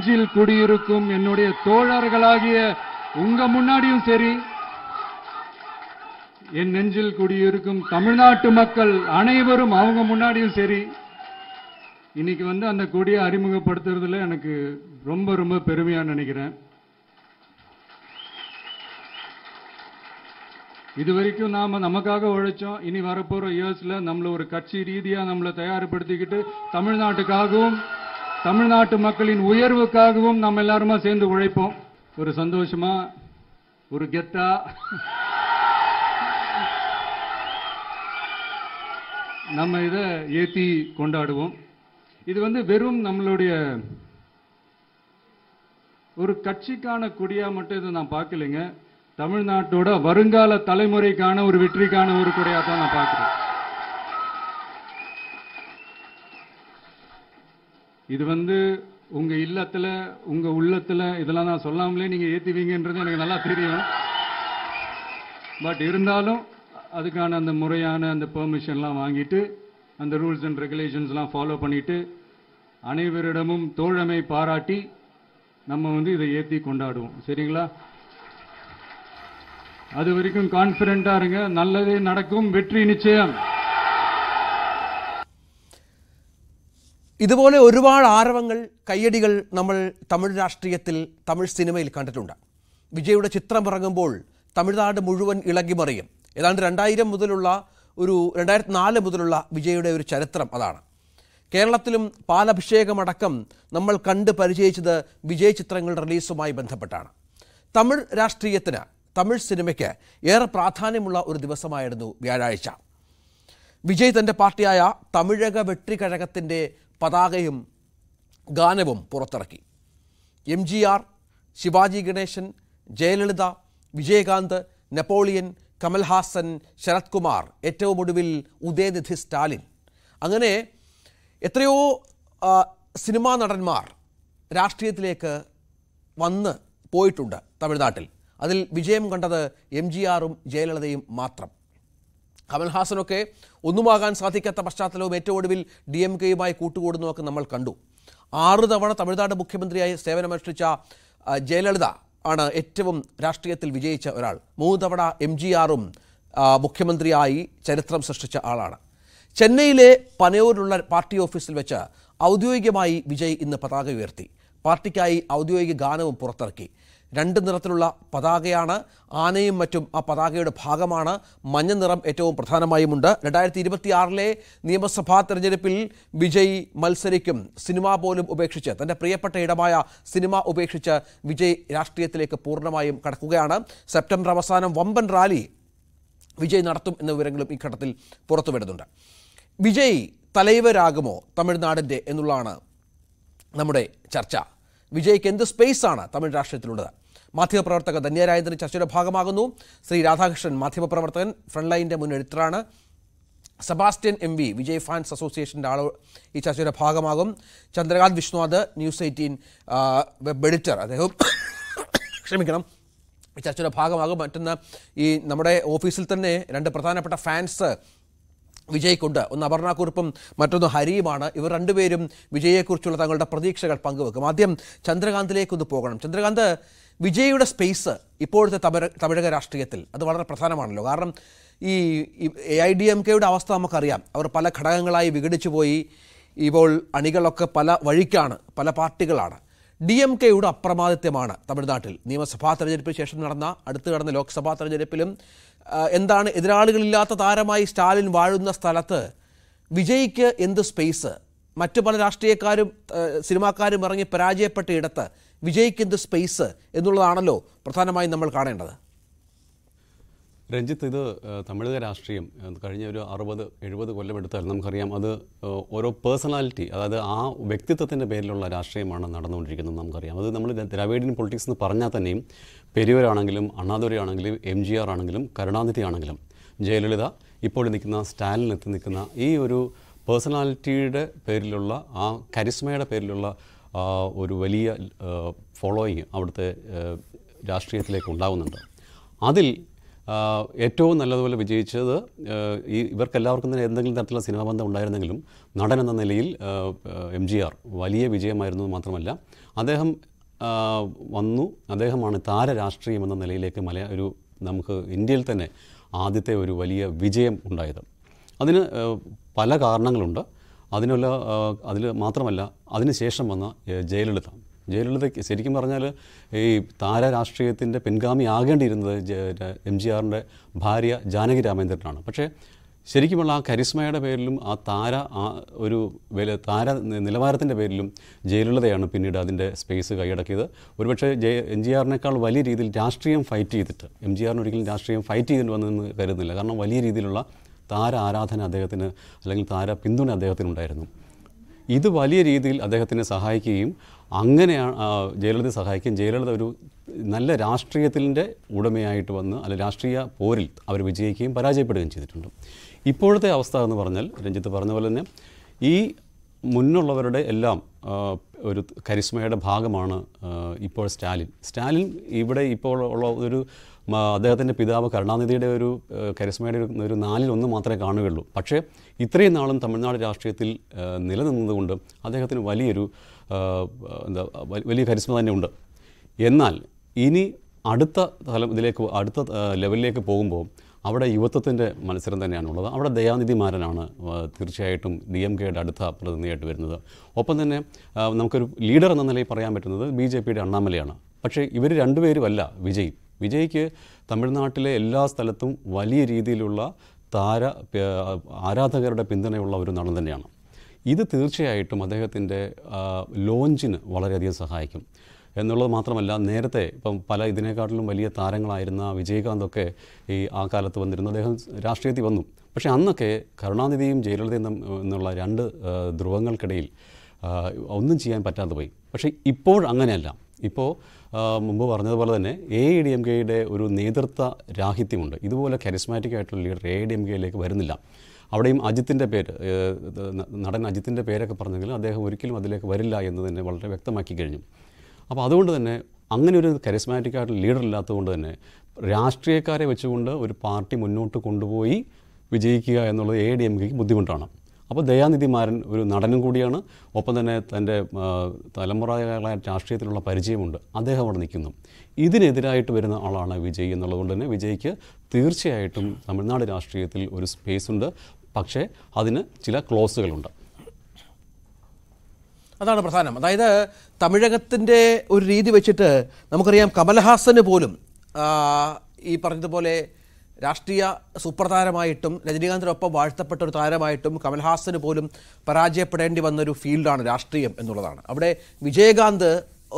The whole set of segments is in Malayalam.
நெஞ்சில் குடியிருக்கும் என்னுடைய தோழர்களாகிய உங்க முன்னாடியும் சரி என் நெஞ்சில் குடியிருக்கும் தமிழ்நாட்டு மக்கள் அனைவரும் அவங்க முன்னாடியும் சரி இன்னைக்கு வந்து அந்த கொடியை அறிமுகப்படுத்துறதுல எனக்கு ரொம்ப ரொம்ப பெருமையா நினைக்கிறேன் இது வரைக்கும் நாம நமக்காக உழைச்சோம் இனி வரப்போற இயர்ஸ்ல நம்மள ஒரு கட்சி ரீதியா நம்மளை தயார்படுத்திக்கிட்டு தமிழ்நாட்டுக்காகவும் தமிழ்நாட்டு மக்களின் உயர்வுக்காகவும் நம்ம எல்லாருமா சேர்ந்து உழைப்போம் ஒரு சந்தோஷமா ஒரு கெத்தா நம்ம இதை ஏற்றி கொண்டாடுவோம் இது வந்து வெறும் நம்மளுடைய ஒரு கட்சிக்கான கொடியா மட்டும் இதை நான் பார்க்கலைங்க தமிழ்நாட்டோட வருங்கால தலைமுறைக்கான ஒரு வெற்றிக்கான ஒரு கொடியாக தான் நான் பார்க்குறேன் இது வந்து உங்கள் இல்லத்தில் உங்கள் உள்ளத்தில் இதெல்லாம் நான் சொல்லாமலே நீங்கள் ஏற்றுவீங்கன்றது எனக்கு நல்லா தெரியும் பட் இருந்தாலும் அதுக்கான அந்த முறையான அந்த பெர்மிஷன்லாம் வாங்கிட்டு அந்த ரூல்ஸ் அண்ட் ரெகுலேஷன்ஸ்லாம் ஃபாலோ பண்ணிவிட்டு அனைவரிடமும் தோழமை பாராட்டி நம்ம வந்து இதை ஏற்றி கொண்டாடுவோம் சரிங்களா அது வரைக்கும் கான்ஃபிடென்ட்டாக இருங்க நல்லதே நடக்கும் வெற்றி நிச்சயம் ഇതുപോലെ ഒരുപാട് ആരവങ്ങൾ കയ്യടികൾ നമ്മൾ തമിഴ് രാഷ്ട്രീയത്തിൽ തമിഴ് സിനിമയിൽ കണ്ടിട്ടുണ്ട് വിജയുടെ ചിത്രം ഇറങ്ങുമ്പോൾ തമിഴ്നാട് മുഴുവൻ ഇളകിമറിയും ഏതാണ്ട് രണ്ടായിരം മുതലുള്ള ഒരു രണ്ടായിരത്തി നാല് മുതലുള്ള വിജയുടെ ഒരു ചരിത്രം അതാണ് കേരളത്തിലും പാലഭിഷേകമടക്കം നമ്മൾ കണ്ട് പരിചയിച്ചത് വിജയ് ചിത്രങ്ങളുടെ റിലീസുമായി ബന്ധപ്പെട്ടാണ് തമിഴ് രാഷ്ട്രീയത്തിന് തമിഴ് സിനിമയ്ക്ക് ഏറെ പ്രാധാന്യമുള്ള ഒരു ദിവസമായിരുന്നു വ്യാഴാഴ്ച വിജയ് തൻ്റെ പാർട്ടിയായ തമിഴക വെട്ടിക്കഴകത്തിൻ്റെ പതാകയും ഗാനവും പുറത്തിറക്കി M G R Sivaji Ganesan Jayalalithaa Vijayakanth Napoleon Kamal Haasan Sarath Kumar ഏറ്റവും ഒടുവിൽ ഉദയനിധി സ്റ്റാലിൻ അങ്ങനെ എത്രയോ സിനിമാ നടന്മാർ രാഷ്ട്രീയത്തിലേക്ക് വന്ന് പോയിട്ടുണ്ട് തമിഴ്നാട്ടിൽ അതിൽ വിജയം കണ്ടത് എം ജി ആറും ജയലളിതയും മാത്രം കമൽഹാസനൊക്കെ ഒന്നുമാകാൻ സാധിക്കാത്ത പശ്ചാത്തലവും ഏറ്റവും ഒടുവിൽ ഡി എം കെയുമായി കൂട്ടുകൂടുന്നതൊക്കെ നമ്മൾ കണ്ടു ആറ് തവണ തമിഴ്നാട് മുഖ്യമന്ത്രിയായി സേവനമനുഷ്ഠിച്ച ജയലളിത ആണ് ഏറ്റവും രാഷ്ട്രീയത്തിൽ വിജയിച്ച ഒരാൾ മൂന്ന് തവണ എം ജി ആറും മുഖ്യമന്ത്രിയായി ചരിത്രം സൃഷ്ടിച്ച ആളാണ് ചെന്നൈയിലെ പനയൂരിലുള്ള പാർട്ടി ഓഫീസിൽ വെച്ച് ഔദ്യോഗികമായി വിജയ് ഇന്ന് പതാക ഉയർത്തി പാർട്ടിക്കായി ഔദ്യോഗിക ഗാനവും പുറത്തിറക്കി രണ്ട് നിറത്തിലുള്ള പതാകയാണ് ആനയും മറ്റും ആ പതാകയുടെ ഭാഗമാണ് മഞ്ഞ നിറം ഏറ്റവും പ്രധാനമായുമുണ്ട് രണ്ടായിരത്തി ഇരുപത്തിയാറിലെ നിയമസഭാ തെരഞ്ഞെടുപ്പിൽ വിജയ് മത്സരിക്കും സിനിമ പോലും ഉപേക്ഷിച്ച് തൻ്റെ പ്രിയപ്പെട്ട ഇടമായ സിനിമ ഉപേക്ഷിച്ച് വിജയ് രാഷ്ട്രീയത്തിലേക്ക് പൂർണ്ണമായും കടക്കുകയാണ് സെപ്റ്റംബർ അവസാനം വമ്പൻ റാലി വിജയ് നടത്തും എന്ന വിവരങ്ങളും ഈ ഘട്ടത്തിൽ പുറത്തുവിടുന്നുണ്ട് വിജയ് തലൈവരാകുമോ തമിഴ്നാടിൻ്റെ എന്നുള്ളതാണ് നമ്മുടെ ചർച്ച വിജയ്ക്ക് എന്ത് സ്പേസാണ് തമിഴ് രാഷ്ട്രീയത്തിലുള്ളത് മാധ്യമപ്രവർത്തക ധന്യരായതിന് ചർച്ചയുടെ ഭാഗമാകുന്നു ശ്രീ രാധാകൃഷ്ണൻ മാധ്യമപ്രവർത്തകൻ ഫ്രണ്ട്ലൈൻ്റെ മുൻ എഡിറ്ററാണ് Sebastian M V Vijay fans അസോസിയേഷൻ്റെ ആൾ ഈ ചർച്ചയുടെ ഭാഗമാകും Chandrakanth Vishnunath News Eighteen web editor അദ്ദേഹം ക്ഷമിക്കണം ചർച്ചയുടെ ഭാഗമാകും മറ്റൊന്ന് ഈ നമ്മുടെ ഓഫീസിൽ തന്നെ രണ്ട് പ്രധാനപ്പെട്ട ഫാൻസ് വിജയ്ക്കുണ്ട് ഒന്ന് അപർണ മറ്റൊന്ന് ഹരിയുമാണ് ഇവർ രണ്ടുപേരും വിജയെക്കുറിച്ചുള്ള തങ്ങളുടെ പ്രതീക്ഷകൾ പങ്കുവെക്കും ആദ്യം ചന്ദ്രകാന്തിലേക്കൊന്ന് പോകണം ചന്ദ്രകാന്ത് വിജയുടെ സ്പേസ് ഇപ്പോഴത്തെ തമിഴക രാഷ്ട്രീയത്തിൽ അത് വളരെ പ്രധാനമാണല്ലോ കാരണം ഈ എ ഐ ഡി എം കെയുടെ അവസ്ഥ നമുക്കറിയാം അവർ പല ഘടകങ്ങളായി വിഘടിച്ചു പോയി ഇപ്പോൾ അണികളൊക്കെ പല വഴിക്കാണ് പല പാർട്ടികളാണ് ഡി എം കെയുടെ അപ്രമാദിത്യമാണ് തമിഴ്നാട്ടിൽ നിയമസഭാ തെരഞ്ഞെടുപ്പിന് ശേഷം നടന്ന അടുത്ത് കടന്ന ലോക്സഭാ തെരഞ്ഞെടുപ്പിലും എന്താണ് എതിരാളികളില്ലാത്ത താരമായി സ്റ്റാലിൻ വാഴുന്ന സ്ഥലത്ത് വിജയിക്ക് എന്ത് സ്പേസ് മറ്റു പല രാഷ്ട്രീയക്കാരും സിനിമാക്കാരും ഇറങ്ങി പരാജയപ്പെട്ട ഇടത്ത് വിജയിക്ക് എന്ത് സ്പേസ് എന്നുള്ളതാണല്ലോ പ്രധാനമായും നമ്മൾ കാണേണ്ടത് രഞ്ജിത്ത് ഇത് തമിഴക രാഷ്ട്രീയം കഴിഞ്ഞ ഒരു അറുപത് എഴുപത് കൊല്ലം എടുത്താൽ നമുക്കറിയാം അത് ഓരോ പേഴ്സണാലിറ്റി അതായത് ആ വ്യക്തിത്വത്തിൻ്റെ പേരിലുള്ള രാഷ്ട്രീയമാണ് നടന്നുകൊണ്ടിരിക്കുന്നത് നമുക്കറിയാം അത് നമ്മൾ ദ്രാവിഡിയൻ പൊളിറ്റിക്സ് എന്ന് പറഞ്ഞാൽ തന്നെയും പെരിയൂരാണെങ്കിലും അണ്ണാദുരയാണെങ്കിലും എം ജി ആർ ആണെങ്കിലും കരുണാനിധി ആണെങ്കിലും ജയലളിത ഇപ്പോൾ നിൽക്കുന്ന സ്റ്റാലിൻ എത്തി നിൽക്കുന്ന ഈ ഒരു പേഴ്സണാലിറ്റിയുടെ പേരിലുള്ള ആ കരിസ്മയുടെ പേരിലുള്ള ഒരു വലിയ ഫോളോയിങ് അവിടുത്തെ രാഷ്ട്രീയത്തിലേക്ക് ഉണ്ടാകുന്നുണ്ട് അതിൽ ഏറ്റവും നല്ലതുപോലെ വിജയിച്ചത് ഈ ഇവർക്കെല്ലാവർക്കും തന്നെ എന്തെങ്കിലും തരത്തിലുള്ള സിനിമാ ബന്ധം ഉണ്ടായിരുന്നെങ്കിലും നടൻ എന്ന നിലയിൽ എം ജി ആർ വലിയ വിജയമായിരുന്നു മാത്രമല്ല അദ്ദേഹം വന്നു അദ്ദേഹമാണ് താരരാഷ്ട്രീയം എന്ന നിലയിലേക്ക് മലയാ ഒരു നമുക്ക് ഇന്ത്യയിൽ തന്നെ ആദ്യത്തെ ഒരു വലിയ വിജയം ഉണ്ടായത് അതിന് പല കാരണങ്ങളുണ്ട് അതിനുള്ള അതിൽ മാത്രമല്ല അതിനുശേഷം വന്ന ജയലളിത ജയലളിത ശരിക്കും പറഞ്ഞാൽ ഈ താര രാഷ്ട്രീയത്തിൻ്റെ പിൻഗാമി ആകേണ്ടിയിരുന്നത് എം ജി ആറിൻ്റെ ഭാര്യ ജാനകി രാമേന്ദ്രനാണ് പക്ഷേ ശരിക്കുമുള്ള ആ കരിസ്മയുടെ പേരിലും ആ താര ആ ഒരു വില താര നിലവാരത്തിൻ്റെ പേരിലും ജയലളിതയാണ് പിന്നീട് അതിൻ്റെ സ്പേസ് കൈയടക്കിയത് ഒരുപക്ഷെ ജയ എം ജി ആറിനേക്കാൾ വലിയ രീതിയിൽ രാഷ്ട്രീയം ഫൈറ്റ് ചെയ്തിട്ട് എം ജി ആറിന് ഒരിക്കലും രാഷ്ട്രീയം ഫൈറ്റ് ചെയ്തിട്ട് വന്നതെന്ന് കരുതുന്നില്ല കാരണം വലിയ രീതിയിലുള്ള താര ആരാധന അദ്ദേഹത്തിന് അല്ലെങ്കിൽ താര പിന്തുണ അദ്ദേഹത്തിനുണ്ടായിരുന്നു ഇത് വലിയ രീതിയിൽ അദ്ദേഹത്തിനെ സഹായിക്കുകയും അങ്ങനെയാണ് ജയലളിത സഹായിക്കുകയും ജയലളിത ഒരു നല്ല രാഷ്ട്രീയത്തിൻ്റെ ഉടമയായിട്ട് വന്ന് അല്ല രാഷ്ട്രീയ പോരിൽ അവർ വിജയിക്കുകയും പരാജയപ്പെടുകയും ചെയ്തിട്ടുണ്ട് ഇപ്പോഴത്തെ അവസ്ഥ എന്ന് പറഞ്ഞാൽ രഞ്ജിത്ത് പറഞ്ഞ പോലെ തന്നെ ഈ മുന്നുള്ളവരുടെ എല്ലാം ഒരു കരിസ്മയുടെ ഭാഗമാണ് ഇപ്പോൾ സ്റ്റാലിൻ സ്റ്റാലിൻ ഇവിടെ ഇപ്പോൾ ഉള്ള ഒരു അദ്ദേഹത്തിൻ്റെ പിതാവ് കരുണാനിധിയുടെ ഒരു കരിസ്മയുടെ ഒരു നാലിൽ ഒന്ന് മാത്രമേ കാണുകയുള്ളൂ പക്ഷേ ഇത്രയും നാളും തമിഴ്നാട് രാഷ്ട്രീയത്തിൽ നിലനിന്നതുകൊണ്ട് അദ്ദേഹത്തിന് വലിയൊരു എന്താ വലിയ കരിസ്മ തന്നെ ഉണ്ട് എന്നാൽ ഇനി അടുത്ത തലം ഇതിലേക്ക് അടുത്ത ലെവലിലേക്ക് പോകുമ്പോൾ അവിടെ യുവത്വത്തിൻ്റെ മത്സരം തന്നെയാണുള്ളത് അവിടെ ദയാനിധി മാരനാണ് തീർച്ചയായിട്ടും ഡി എം കെയുടെ അടുത്ത പ്രതിനിധിയായിട്ട് വരുന്നത് ഒപ്പം തന്നെ നമുക്കൊരു ലീഡർ എന്ന നിലയിൽ പറയാൻ പറ്റുന്നത് ബി ജെ പിയുടെ അണ്ണാമലയാണ് പക്ഷേ ഇവർ രണ്ടുപേരുമല്ല വിജയ് വിജയ്ക്ക് തമിഴ്നാട്ടിലെ എല്ലാ സ്ഥലത്തും വലിയ രീതിയിലുള്ള താര ആരാധകരുടെ പിന്തുണയുള്ള ഒരു നടൻ തന്നെയാണ് ഇത് തീർച്ചയായിട്ടും അദ്ദേഹത്തിൻ്റെ ലോഞ്ചിന് വളരെയധികം സഹായിക്കും എന്നുള്ളത് മാത്രമല്ല നേരത്തെ ഇപ്പം പല ഇതിനേക്കാട്ടിലും വലിയ താരങ്ങളായിരുന്ന വിജയകാന്തൊക്കെ ഈ ആ കാലത്ത് വന്നിരുന്നു അദ്ദേഹം രാഷ്ട്രീയത്തിൽ വന്നു പക്ഷേ അന്നൊക്കെ കരുണാനിധിയും ജയലളിതയും എന്നുള്ള രണ്ട് ധ്രുവങ്ങൾക്കിടയിൽ ഒന്നും ചെയ്യാൻ പറ്റാതെ പോയി പക്ഷേ ഇപ്പോൾ അങ്ങനെയല്ല ഇപ്പോൾ മുമ്പ് പറഞ്ഞതുപോലെ തന്നെ A I e D M കെയുടെ ഒരു നേതൃത്വ രാഹിത്യമുണ്ട് ഇതുപോലെ കരിസ്മാറ്റിക് ആയിട്ടുള്ള leader A I e D M കെയിലേക്ക് വരുന്നില്ല അവിടെയും അജിത്തിൻ്റെ പേര് നടൻ അജിത്തിൻ്റെ പേരൊക്കെ പറഞ്ഞെങ്കിലും അദ്ദേഹം ഒരിക്കലും അതിലേക്ക് വരില്ല എന്ന് തന്നെ വളരെ വ്യക്തമാക്കി കഴിഞ്ഞു അപ്പോൾ അതുകൊണ്ട് തന്നെ അങ്ങനെ ഒരു കരിസ്മാറ്റിക് ആയിട്ടുള്ള ലീഡർ ഇല്ലാത്തതുകൊണ്ട് തന്നെ രാഷ്ട്രീയക്കാരെ വെച്ചുകൊണ്ട് ഒരു പാർട്ടി മുന്നോട്ട് കൊണ്ടുപോയി വിജയിക്കുക എന്നുള്ളത് എ ഡി e എം കെക്ക് ബുദ്ധിമുട്ടാണ് അപ്പോൾ ദയാനിധിമാരൻ ഒരു നടനും കൂടിയാണ് ഒപ്പം തന്നെ തൻ്റെ തലമുറകളായ രാഷ്ട്രീയത്തിലുള്ള പരിചയമുണ്ട് അദ്ദേഹം അവിടെ നിൽക്കുന്നു ഇതിനെതിരായിട്ട് വരുന്ന ആളാണ് വിജയ് എന്നുള്ളതുകൊണ്ട് തന്നെ വിജയ്ക്ക് തീർച്ചയായിട്ടും തമിഴ്നാട് രാഷ്ട്രീയത്തിൽ ഒരു സ്പേസ് ഉണ്ട് പക്ഷേ അതിന് ചില ക്ലോസുകളുണ്ട് അതാണ് പ്രധാനം അതായത് തമിഴകത്തിൻ്റെ ഒരു രീതി വെച്ചിട്ട് നമുക്കറിയാം കമൽഹാസന് പോലും ഈ പറഞ്ഞതുപോലെ രാഷ്ട്രീയ സൂപ്പർതാരമായിട്ടും രജനീകാന്തിനൊപ്പം വാഴ്ത്തപ്പെട്ട ഒരു താരമായിട്ടും കമൽഹാസന് പോലും പരാജയപ്പെടേണ്ടി ഒരു ഫീൽഡാണ് രാഷ്ട്രീയം എന്നുള്ളതാണ് അവിടെ വിജയകാന്ത്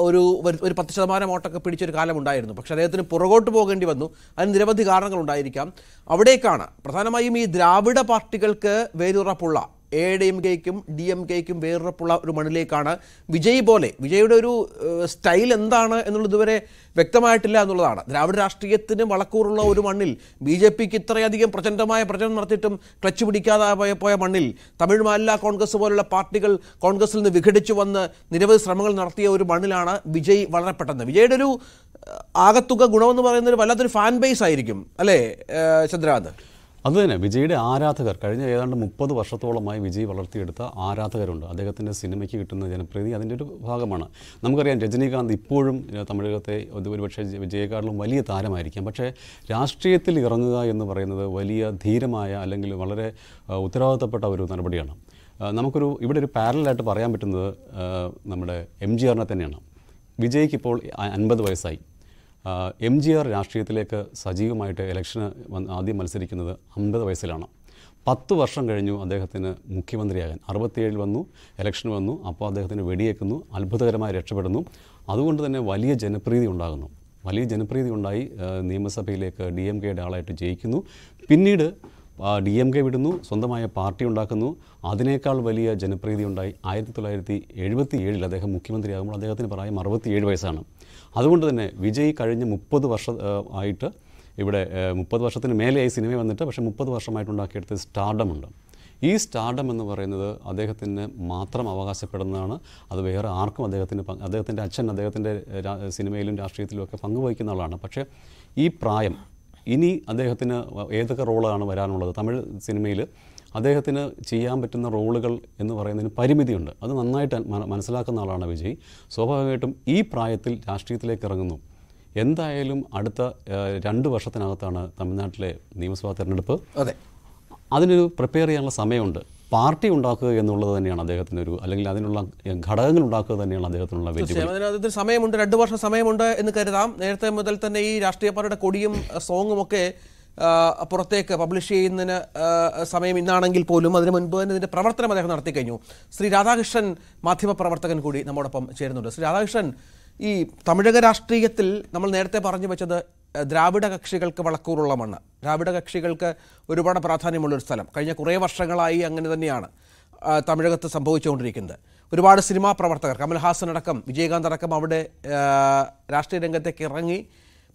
ഒരു ഒരു പത്ത് ശതമാനം ഓട്ടൊക്കെ പിടിച്ചൊരു കാലമുണ്ടായിരുന്നു പക്ഷേ അദ്ദേഹത്തിന് പുറകോട്ട് പോകേണ്ടി വന്നു അതിന് നിരവധി കാരണങ്ങളുണ്ടായിരിക്കാം അവിടേക്കാണ് പ്രധാനമായും ഈ ദ്രാവിഡ പാർട്ടികൾക്ക് വേരുറപ്പുള്ള എ ഡി എം കെക്കും ഡി എം കെക്കും വേറൊപ്പുള്ള ഒരു മണ്ണിലേക്കാണ് വിജയ് പോലെ വിജയുടെ ഒരു സ്റ്റൈൽ എന്താണ് എന്നുള്ളത് ഇതുവരെ വ്യക്തമായിട്ടില്ല എന്നുള്ളതാണ് ദ്രാവിഡ രാഷ്ട്രീയത്തിന് വളക്കൂറുള്ള ഒരു മണ്ണിൽ ബി ജെ പിക്ക് ഇത്രയധികം പ്രചണ്ഡമായ പ്രചരണം നടത്തിയിട്ടും ക്ലച്ച് പിടിക്കാതെ പോയ പോയ മണ്ണിൽ തമിഴ് മാലില കോൺഗ്രസ് പോലുള്ള പാർട്ടികൾ കോൺഗ്രസിൽ നിന്ന് വിഘടിച്ചു വന്ന് നിരവധി ശ്രമങ്ങൾ നടത്തിയ ഒരു മണ്ണിലാണ് വിജയ് വളരെ പെട്ടെന്ന് വിജയുടെ ഒരു ആകത്തുക ഗുണമെന്ന് പറയുന്നത് വല്ലാത്തൊരു ഫാൻ ബേസ് ആയിരിക്കും അല്ലേ ചന്ദ്രാന്ത് അതുതന്നെ വിജയുടെ ആരാധകർ കഴിഞ്ഞ ഏതാണ്ട് മുപ്പത് വർഷത്തോളമായി വിജയ് വളർത്തിയെടുത്ത ആരാധകരുണ്ട് അദ്ദേഹത്തിൻ്റെ സിനിമയ്ക്ക് കിട്ടുന്ന ജനപ്രീതി അതിൻ്റെ ഒരു ഭാഗമാണ് നമുക്കറിയാം രജനീകാന്ത് ഇപ്പോഴും തമിഴകത്തെ ഒരുപക്ഷെ വിജയേക്കാളും വലിയ താരമായിരിക്കാം പക്ഷേ രാഷ്ട്രീയത്തിൽ ഇറങ്ങുക എന്ന് പറയുന്നത് വലിയ ധീരമായ അല്ലെങ്കിൽ വളരെ ഉത്തരവാദിത്തപ്പെട്ട ഒരു നടപടിയാണ് നമുക്കൊരു ഇവിടെ ഒരു പാരലായിട്ട് പറയാൻ പറ്റുന്നത് നമ്മുടെ എം ജി ആറിനെ തന്നെയാണ് വിജയ്ക്ക് ഇപ്പോൾ അൻപത് വയസ്സായി എം ജി ആർ രാഷ്ട്രീയത്തിലേക്ക് സജീവമായിട്ട് ഇലക്ഷന് ആദ്യം മത്സരിക്കുന്നത് അമ്പത് വയസ്സിലാണ് പത്ത് വർഷം കഴിഞ്ഞു അദ്ദേഹത്തിന് മുഖ്യമന്ത്രിയാകാൻ അറുപത്തിയേഴിൽ വന്നു ഇലക്ഷൻ വന്നു അപ്പോൾ അദ്ദേഹത്തിന് വെടിയേക്കുന്നു അത്ഭുതകരമായി രക്ഷപ്പെടുന്നു അതുകൊണ്ട് തന്നെ വലിയ ജനപ്രീതി ഉണ്ടാകുന്നു വലിയ ജനപ്രീതി ഉണ്ടായി നിയമസഭയിലേക്ക് ഡി എം കെയുടെ ആളായിട്ട് ജയിക്കുന്നു പിന്നീട് ഡി എം കെ വിടുന്നു സ്വന്തമായ പാർട്ടി ഉണ്ടാക്കുന്നു അതിനേക്കാൾ വലിയ ജനപ്രീതി ഉണ്ടായി ആയിരത്തി തൊള്ളായിരത്തി എഴുപത്തി ഏഴിൽ അദ്ദേഹം മുഖ്യമന്ത്രിയാകുമ്പോൾ അദ്ദേഹത്തിന് പ്രായം അറുപത്തിയേഴ് വയസ്സാണ് അതുകൊണ്ട് തന്നെ വിജയ് കഴിഞ്ഞ മുപ്പത് വർഷം ആയിട്ട് ഇവിടെ മുപ്പത് വർഷത്തിന് മേലെയായി സിനിമ വന്നിട്ട് പക്ഷേ മുപ്പത് സ്റ്റാർഡം സ്റ്റാർഡമുണ്ട് ഈ സ്റ്റാർഡം എന്ന് പറയുന്നത് അദ്ദേഹത്തിന് മാത്രം അവകാശപ്പെടുന്നതാണ് അത് വേറെ ആർക്കും അദ്ദേഹത്തിന് അദ്ദേഹത്തിൻ്റെ അച്ഛൻ അദ്ദേഹത്തിൻ്റെ സിനിമയിലും രാഷ്ട്രീയത്തിലും ഒക്കെ പങ്കുവഹിക്കുന്ന ആളാണ് പക്ഷേ ഈ പ്രായം ഇനി അദ്ദേഹത്തിന് ഏതൊക്കെ റോളാണ് വരാനുള്ളത് തമിഴ് സിനിമയിൽ അദ്ദേഹത്തിന് ചെയ്യാൻ പറ്റുന്ന റോളുകൾ എന്ന് പറയുന്നതിന് പരിമിതിയുണ്ട് അത് നന്നായിട്ട് മനസ്സിലാക്കുന്ന ആളാണ് വിജയ് സ്വാഭാവികമായിട്ടും ഈ പ്രായത്തിൽ രാഷ്ട്രീയത്തിലേക്ക് ഇറങ്ങുന്നു എന്തായാലും അടുത്ത രണ്ട് വർഷത്തിനകത്താണ് തമിഴ്നാട്ടിലെ നിയമസഭാ തിരഞ്ഞെടുപ്പ് അതെ അതിനൊരു പ്രിപ്പയർ ചെയ്യാനുള്ള സമയമുണ്ട് പാർട്ടി ഉണ്ടാക്കുക എന്നുള്ളത് തന്നെയാണ് അദ്ദേഹത്തിന് ഒരു അല്ലെങ്കിൽ അതിനുള്ള ഘടകങ്ങൾ ഉണ്ടാക്കുക തന്നെയാണ് അദ്ദേഹത്തിനുള്ള അതിനകത്ത് സമയമുണ്ട് രണ്ട് വർഷം സമയമുണ്ട് എന്ന് കരുതാം നേരത്തെ മുതൽ തന്നെ ഈ രാഷ്ട്രീയ പാർട്ടിയുടെ കൊടിയും സോങ്ങും ഒക്കെ പുറത്തേക്ക് പബ്ലിഷ് ചെയ്യുന്നതിന് സമയം ഇന്നാണെങ്കിൽ പോലും അതിന് മുൻപ് തന്നെ ഇതിൻ്റെ പ്രവർത്തനം അദ്ദേഹം നടത്തി കഴിഞ്ഞു ശ്രീ രാധാകൃഷ്ണൻ മാധ്യമപ്രവർത്തകൻ കൂടി നമ്മോടൊപ്പം ചേരുന്നുണ്ട് ശ്രീ രാധാകൃഷ്ണൻ ഈ തമിഴക രാഷ്ട്രീയത്തിൽ നമ്മൾ നേരത്തെ പറഞ്ഞു വെച്ചത് ദ്രാവിഡ കക്ഷികൾക്ക് വളക്കൂറുള്ള മണ്ണ് ദ്രാവിഡ കക്ഷികൾക്ക് ഒരുപാട് പ്രാധാന്യമുള്ളൊരു സ്ഥലം കഴിഞ്ഞ കുറേ വർഷങ്ങളായി അങ്ങനെ തന്നെയാണ് തമിഴകത്ത് സംഭവിച്ചുകൊണ്ടിരിക്കുന്നത് ഒരുപാട് സിനിമാ പ്രവർത്തകർ കമൽഹാസൻ അടക്കം വിജയകാന്ത് അടക്കം അവിടെ രാഷ്ട്രീയ രംഗത്തേക്ക് ഇറങ്ങി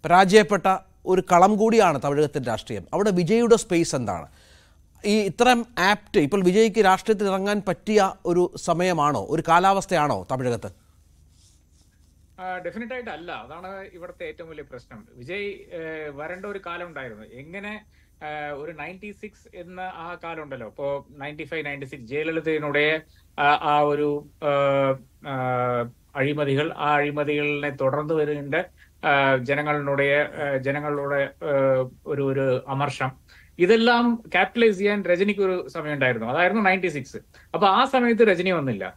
പരാജയപ്പെട്ട ഒരു കളം കൂടിയാണ് തമിഴകത്തിൻ്റെ രാഷ്ട്രീയം അവിടെ വിജയുടെ സ്പേസ് എന്താണ് ഈ ഇത്രയും ആപ്റ്റ് ഇപ്പോൾ വിജയ്ക്ക് രാഷ്ട്രീയത്തിൽ ഇറങ്ങാൻ പറ്റിയ ഒരു സമയമാണോ ഒരു കാലാവസ്ഥയാണോ തമിഴകത്ത് ഡെഫിനറ്റ് ആയിട്ട് അല്ല അതാണ് ഇവിടുത്തെ ഏറ്റവും വലിയ പ്രശ്നം വിജയ് വരേണ്ട ഒരു കാലം ഉണ്ടായിരുന്നു എങ്ങനെ ഒരു നയൻറ്റി സിക്സ് എന്ന ആ കാലം ഉണ്ടല്ലോ ഇപ്പോ നയൻറ്റി ഫൈവ് നയൻറ്റി സിക്സ് ജയലളിതയുടെ ആ ഒരു അഴിമതികൾ ആ അഴിമതികളിനെ തുടർന്ന് വരുന്നുണ്ട് ജനങ്ങളുടെ ജനങ്ങളുടെ ഒരു ഒരു അമർഷം ഇതെല്ലാം ക്യാപിറ്റലൈസ് ചെയ്യാൻ രജനിക്ക് ഒരു സമയം ഉണ്ടായിരുന്നു അതായിരുന്നു നയൻറ്റി സിക്സ് അപ്പൊ ആ സമയത്ത് രജനി വന്നില്ല